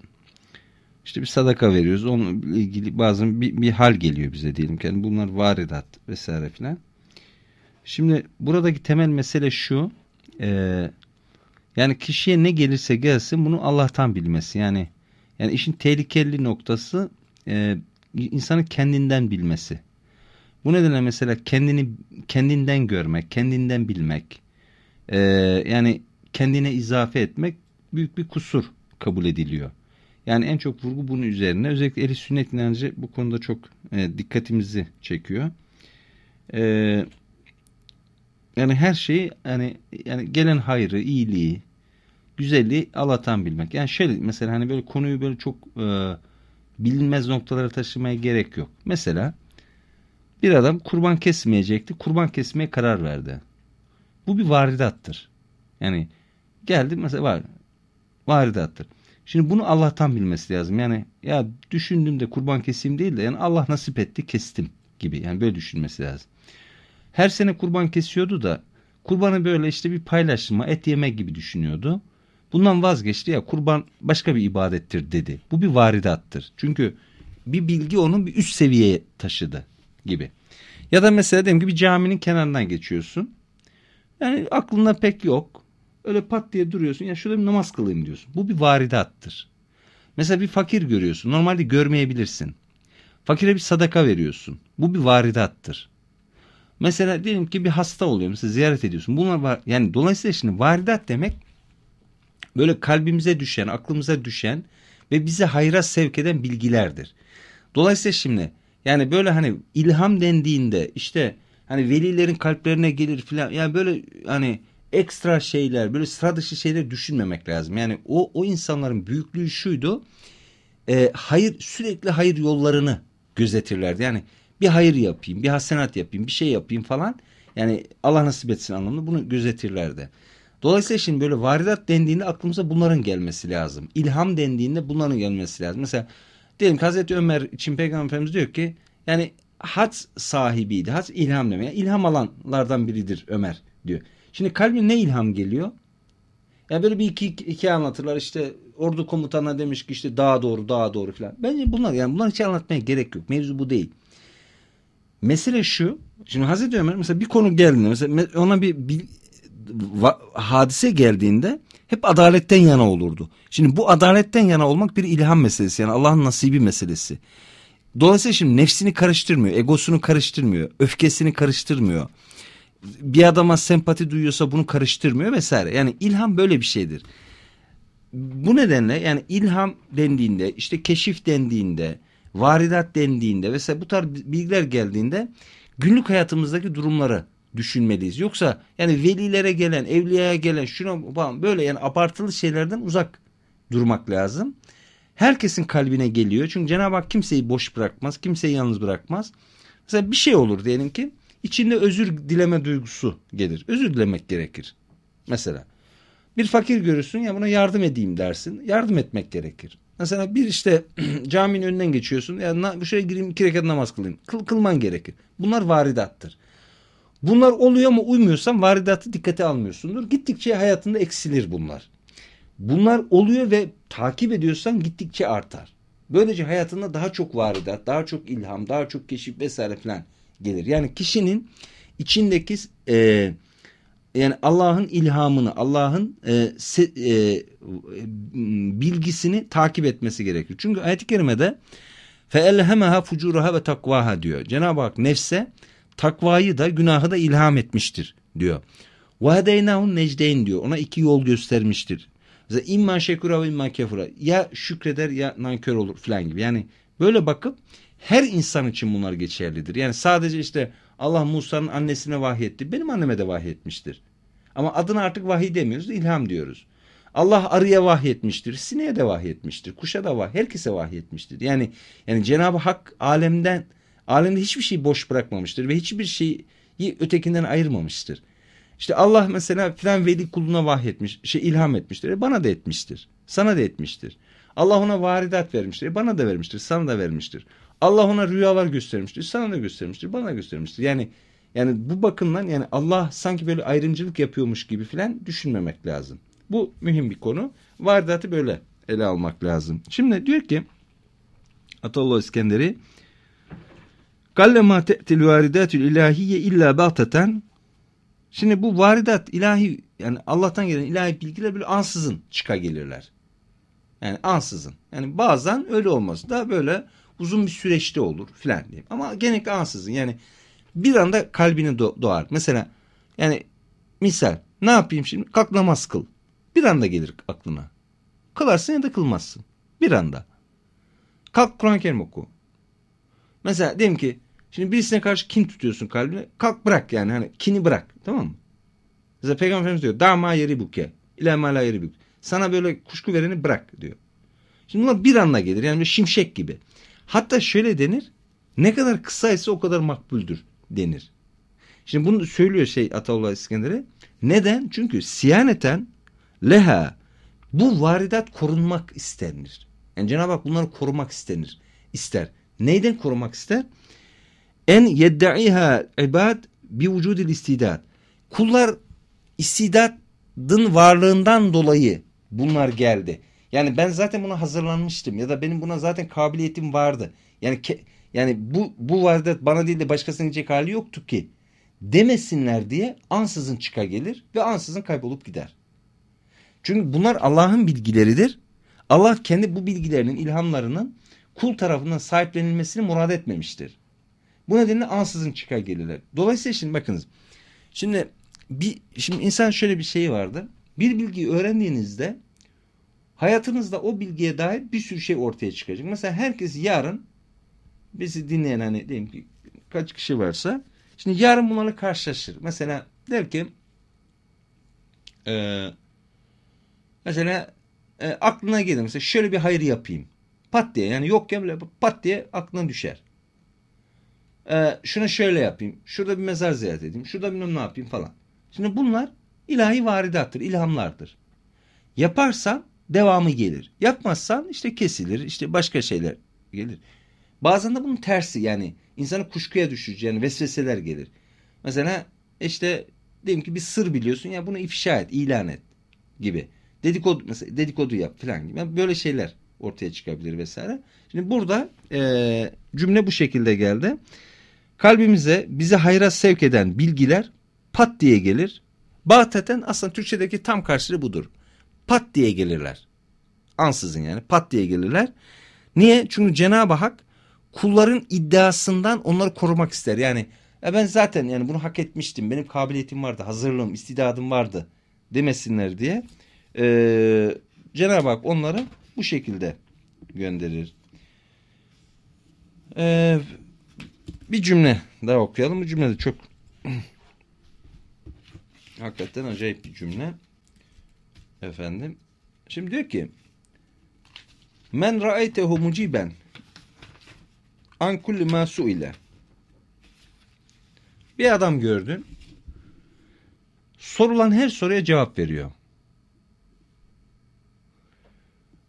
işte bir sadaka veriyoruz. Onunla ilgili bazen bir, bir hal geliyor bize diyelim ki. Yani bunlar varidat vesaire filan. Şimdi buradaki temel mesele şu. E, yani kişiye ne gelirse gelsin bunu Allah'tan bilmesi. Yani yani işin tehlikeli noktası e, insanın kendinden bilmesi. Bu nedenle mesela kendini kendinden görmek, kendinden bilmek, e, yani kendine izafe etmek büyük bir kusur kabul ediliyor. Yani en çok vurgu bunun üzerine. Özellikle eli sünnet inancı bu konuda çok e, dikkatimizi çekiyor. E, yani her şeyi yani, yani gelen hayrı, iyiliği, güzelliği Allah'tan bilmek. Yani şöyle mesela hani böyle konuyu böyle çok e, bilinmez noktalara taşımaya gerek yok. Mesela bir adam kurban kesmeyecekti. Kurban kesmeye karar verdi. Bu bir varidattır. Yani geldi mesela var, varidattır. Şimdi bunu Allah'tan bilmesi lazım. Yani ya düşündüm de kurban keseyim değil de yani Allah nasip etti kestim gibi. Yani böyle düşünmesi lazım. Her sene kurban kesiyordu da kurbanı böyle işte bir paylaşma et yeme gibi düşünüyordu. Bundan vazgeçti ya kurban başka bir ibadettir dedi. Bu bir varidattır. Çünkü bir bilgi onun bir üst seviyeye taşıdı gibi. Ya da mesela diyelim ki bir caminin kenarından geçiyorsun. Yani aklında pek yok. Öyle pat diye duruyorsun. Ya şurada bir namaz kılayım diyorsun. Bu bir varidattır. Mesela bir fakir görüyorsun. Normalde görmeyebilirsin. Fakire bir sadaka veriyorsun. Bu bir varidattır. Mesela diyelim ki bir hasta oluyor. Mesela ziyaret ediyorsun. Bunlar var. Yani dolayısıyla şimdi varidat demek böyle kalbimize düşen, aklımıza düşen ve bizi hayra sevk eden bilgilerdir. Dolayısıyla şimdi yani böyle hani ilham dendiğinde işte hani velilerin kalplerine gelir filan yani böyle hani ekstra şeyler böyle sıra dışı şeyler düşünmemek lazım. Yani o, o insanların büyüklüğü şuydu. E, hayır sürekli hayır yollarını gözetirlerdi. Yani bir hayır yapayım, bir hasenat yapayım, bir şey yapayım falan. Yani Allah nasip etsin anlamında bunu gözetirlerdi. Dolayısıyla şimdi böyle varidat dendiğinde aklımıza bunların gelmesi lazım. İlham dendiğinde bunların gelmesi lazım. Mesela diyelim ki Hazreti Ömer için Peygamber Efendimiz diyor ki yani hat sahibiydi. Hat ilham demek. Yani ilham alanlardan biridir Ömer diyor. Şimdi kalbine ne ilham geliyor? Ya böyle bir iki hikaye anlatırlar işte ordu komutanına demiş ki işte daha doğru daha doğru filan. Bence bunlar yani bunlar hiç anlatmaya gerek yok. Mevzu bu değil. Mesele şu. Şimdi Hazreti Ömer mesela bir konu geldiğinde mesela ona bir, bir va, hadise geldiğinde hep adaletten yana olurdu. Şimdi bu adaletten yana olmak bir ilham meselesi yani Allah'ın nasibi meselesi. Dolayısıyla şimdi nefsini karıştırmıyor, egosunu karıştırmıyor, öfkesini karıştırmıyor bir adama sempati duyuyorsa bunu karıştırmıyor vesaire. Yani ilham böyle bir şeydir. Bu nedenle yani ilham dendiğinde, işte keşif dendiğinde, varidat dendiğinde vesaire bu tarz bilgiler geldiğinde günlük hayatımızdaki durumları düşünmeliyiz. Yoksa yani velilere gelen, evliyaya gelen, şuna falan böyle yani abartılı şeylerden uzak durmak lazım. Herkesin kalbine geliyor. Çünkü Cenab-ı Hak kimseyi boş bırakmaz, kimseyi yalnız bırakmaz. Mesela bir şey olur diyelim ki içinde özür dileme duygusu gelir. Özür dilemek gerekir. Mesela bir fakir görürsün ya buna yardım edeyim dersin. Yardım etmek gerekir. Mesela bir işte caminin önünden geçiyorsun. Ya na, bu şeye gireyim iki rekat namaz kılayım. Kıl, kılman gerekir. Bunlar varidattır. Bunlar oluyor ama uymuyorsan varidatı dikkate almıyorsundur. Gittikçe hayatında eksilir bunlar. Bunlar oluyor ve takip ediyorsan gittikçe artar. Böylece hayatında daha çok varidat, daha çok ilham, daha çok keşif vesaire filan gelir. Yani kişinin içindeki e, yani Allah'ın ilhamını, Allah'ın e, se, e, bilgisini takip etmesi gerekiyor Çünkü ayet-i kerimede فَاَلْهَمَهَا فُجُورَهَا ve takvaha diyor. Cenab-ı Hak nefse takvayı da günahı da ilham etmiştir diyor. وَهَدَيْنَهُ necdeyn diyor. Ona iki yol göstermiştir. Mesela imma şekura ve imma kefura. Ya şükreder ya nankör olur filan gibi. Yani böyle bakıp her insan için bunlar geçerlidir. Yani sadece işte Allah Musa'nın annesine vahyetti. Benim anneme de vahyetmiştir. Ama adını artık vahiy demiyoruz, ilham diyoruz. Allah arıya vahyetmiştir, sineğe de vahyetmiştir, kuşa da vah, herkese vahyetmiştir. Yani yani Cenab-ı Hak alemden alemde hiçbir şey boş bırakmamıştır ve hiçbir şeyi ötekinden ayırmamıştır. İşte Allah mesela filan veli kuluna vahyetmiş, şey ilham etmiştir. E, bana da etmiştir. Sana da etmiştir. Allah ona varidat vermiştir. E, bana da vermiştir. Sana da vermiştir. Allah ona rüyalar göstermiştir. Sana da göstermiştir. Bana da göstermiştir. Yani yani bu bakımdan yani Allah sanki böyle ayrımcılık yapıyormuş gibi filan düşünmemek lazım. Bu mühim bir konu. Vardatı böyle ele almak lazım. Şimdi diyor ki Atallah İskender'i Galle ma te'til varidatül ilahiye illa bateten Şimdi bu varidat ilahi yani Allah'tan gelen ilahi bilgiler böyle ansızın çıka gelirler. Yani ansızın. Yani bazen öyle olması da böyle uzun bir süreçte olur filan diyeyim. Ama genellikle ansızın yani bir anda kalbini doğar. Mesela yani misal ne yapayım şimdi kalk namaz kıl. Bir anda gelir aklına. Kılarsın ya da kılmazsın. Bir anda. Kalk Kur'an-ı Kerim oku. Mesela diyelim ki şimdi birisine karşı kin tutuyorsun kalbine. Kalk bırak yani hani kini bırak tamam mı? Mesela Peygamber Efendimiz diyor dama yeri buke. İlema la yeri buke. Sana böyle kuşku vereni bırak diyor. Şimdi bunlar bir anda gelir yani bir şimşek gibi. Hatta şöyle denir. Ne kadar kısaysa o kadar makbuldür denir. Şimdi bunu söylüyor şey Ataullah İskender'e. Neden? Çünkü siyaneten leha bu varidat korunmak istenir. Yani Cenab-ı Hak bunları korumak istenir. ister. Neyden korumak ister? En yedda'iha ibad bi vücudil istidat. Kullar istidadın varlığından dolayı bunlar geldi. Yani ben zaten buna hazırlanmıştım ya da benim buna zaten kabiliyetim vardı. Yani ke, yani bu bu vardı bana değil de başkasına gidecek hali yoktu ki. Demesinler diye ansızın çıka gelir ve ansızın kaybolup gider. Çünkü bunlar Allah'ın bilgileridir. Allah kendi bu bilgilerinin, ilhamlarının kul tarafından sahiplenilmesini murad etmemiştir. Bu nedenle ansızın çıkar gelirler. Dolayısıyla şimdi bakınız. Şimdi bir şimdi insan şöyle bir şeyi vardı. Bir bilgiyi öğrendiğinizde hayatınızda o bilgiye dair bir sürü şey ortaya çıkacak. Mesela herkes yarın bizi dinleyen hani diyelim ki kaç kişi varsa şimdi yarın bunlarla karşılaşır. Mesela der ki e, mesela e, aklına gelir mesela şöyle bir hayır yapayım. Pat diye yani yok ya pat diye aklına düşer. E, şunu şöyle yapayım. Şurada bir mezar ziyaret edeyim. Şurada bilmem ne yapayım falan. Şimdi bunlar ilahi varidattır, ilhamlardır. Yaparsam devamı gelir. Yapmazsan işte kesilir, işte başka şeyler gelir. Bazen de bunun tersi yani insanı kuşkuya düşüreceğini vesveseler gelir. Mesela işte diyelim ki bir sır biliyorsun ya bunu ifşa et, ilan et gibi. Dedikodu mesela dedikodu yap falan gibi. Yani böyle şeyler ortaya çıkabilir vesaire. Şimdi burada e, cümle bu şekilde geldi. Kalbimize bizi hayra sevk eden bilgiler pat diye gelir. bahteten aslında Türkçedeki tam karşılığı budur pat diye gelirler. Ansızın yani pat diye gelirler. Niye? Çünkü Cenab-ı Hak kulların iddiasından onları korumak ister. Yani e ben zaten yani bunu hak etmiştim. Benim kabiliyetim vardı, hazırlığım, istidadım vardı demesinler diye. Ee, Cenab-ı Hak onları bu şekilde gönderir. Ee, bir cümle daha okuyalım. Bu cümle de çok hakikaten acayip bir cümle. Efendim. Şimdi diyor ki Men ra'aytehu muciben an kulli ma ile Bir adam gördün. Sorulan her soruya cevap veriyor.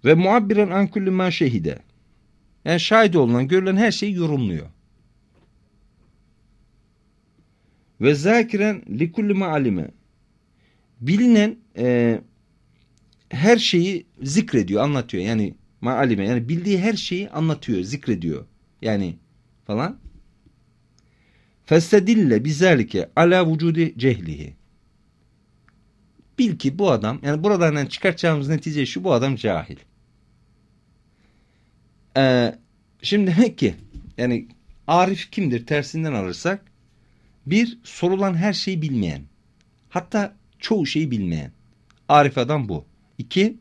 Ve muabbiren an kulli ma şehide. Yani şahit olunan, görülen her şeyi yorumluyor. Ve zakiren likulli ma alime. Bilinen e, her şeyi zikrediyor, anlatıyor. Yani maalime yani bildiği her şeyi anlatıyor, zikrediyor. Yani falan. Festedille bizalike ala vücudi cehlihi. Bil ki bu adam yani buradan çıkartacağımız netice şu bu adam cahil. Ee, şimdi demek ki yani Arif kimdir tersinden alırsak bir sorulan her şeyi bilmeyen hatta çoğu şeyi bilmeyen Arif adam bu. İki,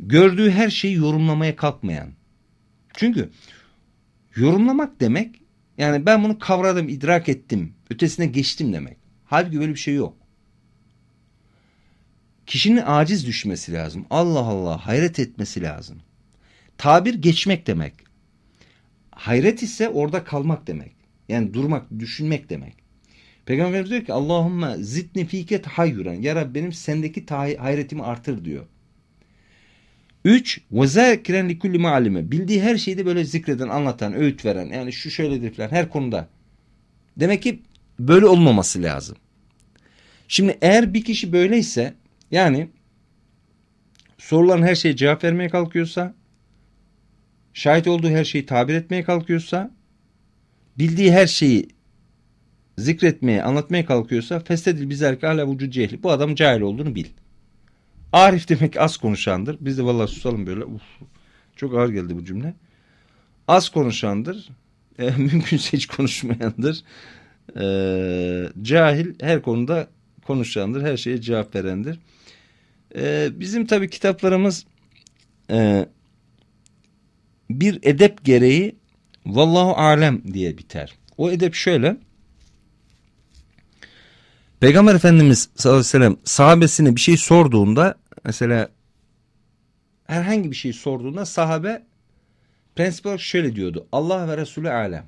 gördüğü her şeyi yorumlamaya kalkmayan. Çünkü yorumlamak demek yani ben bunu kavradım, idrak ettim, ötesine geçtim demek. Halbuki böyle bir şey yok. Kişinin aciz düşmesi lazım. Allah Allah hayret etmesi lazım. Tabir geçmek demek. Hayret ise orada kalmak demek. Yani durmak, düşünmek demek. Peygamberimiz diyor ki Allahümme zidni fike tahayyuran. Ya Rabbi benim sendeki hayretimi artır diyor. Üç, ve zekiren likulli ma'alime. Bildiği her şeyi de böyle zikreden, anlatan, öğüt veren. Yani şu şöyledir falan her konuda. Demek ki böyle olmaması lazım. Şimdi eğer bir kişi böyleyse yani sorulan her şeye cevap vermeye kalkıyorsa şahit olduğu her şeyi tabir etmeye kalkıyorsa bildiği her şeyi zikretmeye, anlatmaya kalkıyorsa fesedil festedil bizerke hala vücud cehli. Bu adam cahil olduğunu bil. Arif demek az konuşandır. Biz de vallahi susalım böyle. Uf, çok ağır geldi bu cümle. Az konuşandır. E, mümkünse hiç konuşmayandır. E, cahil her konuda konuşandır. Her şeye cevap verendir. E, bizim tabi kitaplarımız e, bir edep gereği vallahu alem diye biter. O edep şöyle. Peygamber Efendimiz sallallahu aleyhi ve sellem sahabesine bir şey sorduğunda mesela herhangi bir şey sorduğunda sahabe prensip olarak şöyle diyordu. Allah ve Resulü alem.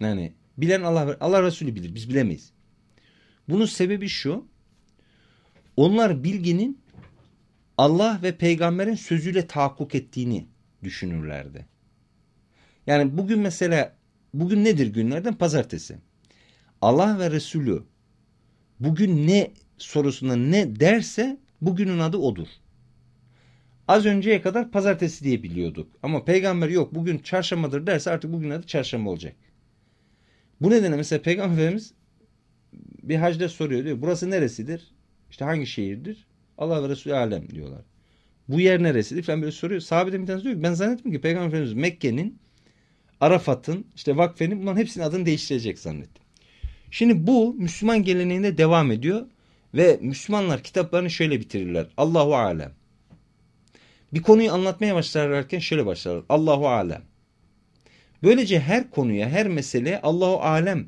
Yani bilen Allah Allah Resulü bilir. Biz bilemeyiz. Bunun sebebi şu. Onlar bilginin Allah ve peygamberin sözüyle tahakkuk ettiğini düşünürlerdi. Yani bugün mesela bugün nedir günlerden pazartesi. Allah ve Resulü bugün ne sorusuna ne derse bugünün adı odur. Az önceye kadar pazartesi diye biliyorduk. Ama peygamber yok bugün çarşambadır derse artık bugün adı çarşamba olacak. Bu nedenle mesela Peygamberimiz bir hacde soruyor diyor burası neresidir? İşte hangi şehirdir? Allah ve Resulü alem diyorlar. Bu yer neresidir falan böyle soruyor. Sahabeden bir tanesi diyor ki ben zannettim ki Peygamberimiz Mekke'nin Arafat'ın işte vakfenin bunların hepsinin adını değiştirecek zannettim. Şimdi bu Müslüman geleneğinde devam ediyor ve Müslümanlar kitaplarını şöyle bitirirler. Allahu alem. Bir konuyu anlatmaya başlarken şöyle başlarlar. Allahu alem. Böylece her konuya, her meseleye Allahu alem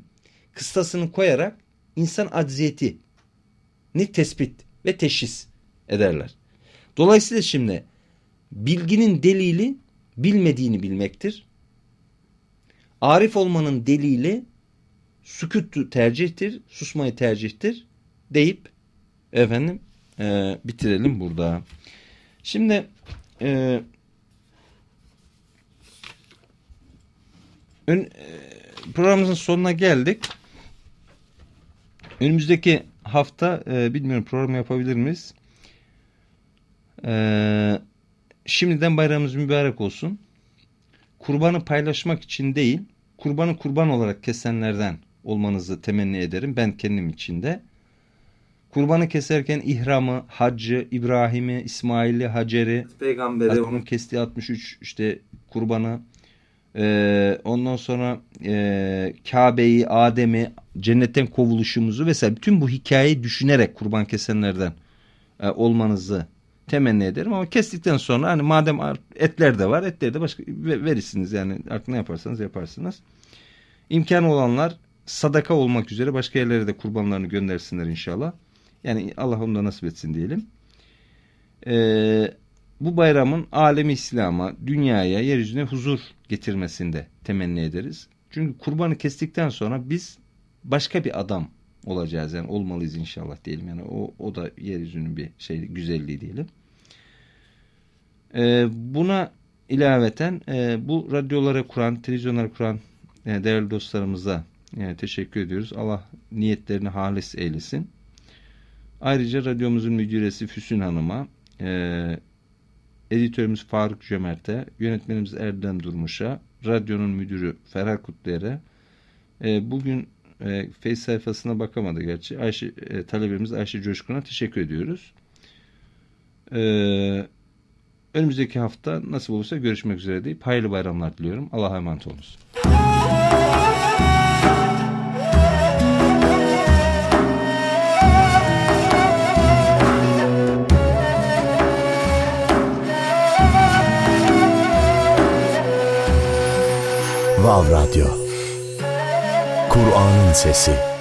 kıstasını koyarak insan acziyeti ni tespit ve teşhis ederler. Dolayısıyla şimdi bilginin delili bilmediğini bilmektir. Arif olmanın delili süküttü tercihtir, susmayı tercihtir deyip efendim e, bitirelim burada. Şimdi e, ön, e, programımızın sonuna geldik. Önümüzdeki hafta e, bilmiyorum program yapabilir miyiz? E, şimdiden bayramımız mübarek olsun. Kurbanı paylaşmak için değil, kurbanı kurban olarak kesenlerden olmanızı temenni ederim. Ben kendim için de. Kurbanı keserken ihramı, hacı İbrahim'i, İsmail'i, Hacer'i, peygamberi, onun kestiği 63 işte kurbanı, ee, ondan sonra e, Kabe'yi, Adem'i, cennetten kovuluşumuzu vesaire bütün bu hikayeyi düşünerek kurban kesenlerden e, olmanızı temenni ederim. Ama kestikten sonra hani madem etler de var, etler de başka verirsiniz yani artık ne yaparsanız yaparsınız. İmkan olanlar sadaka olmak üzere başka yerlere de kurbanlarını göndersinler inşallah. Yani Allah onu da nasip etsin diyelim. Ee, bu bayramın alemi İslam'a, dünyaya, yeryüzüne huzur getirmesinde temenni ederiz. Çünkü kurbanı kestikten sonra biz başka bir adam olacağız yani olmalıyız inşallah diyelim. Yani o, o da yeryüzünün bir şey güzelliği diyelim. Ee, buna ilaveten e, bu radyolara kuran, televizyonlara kuran e, değerli dostlarımıza yani ee, teşekkür ediyoruz. Allah niyetlerini halis eylesin. Ayrıca radyomuzun müdüresi Füsun Hanım'a, e, editörümüz Faruk Cömert'e, yönetmenimiz Erdem Durmuş'a, radyonun müdürü Ferhat Kutlu'ya e, bugün e, Face sayfasına bakamadı gerçi. Ayşe, e, talebemiz Ayşe Coşkun'a teşekkür ediyoruz. Ee, önümüzdeki hafta nasıl olursa görüşmek üzere deyip hayırlı bayramlar diliyorum. Allah'a emanet olunuz. Vav Radyo Kur'an'ın Sesi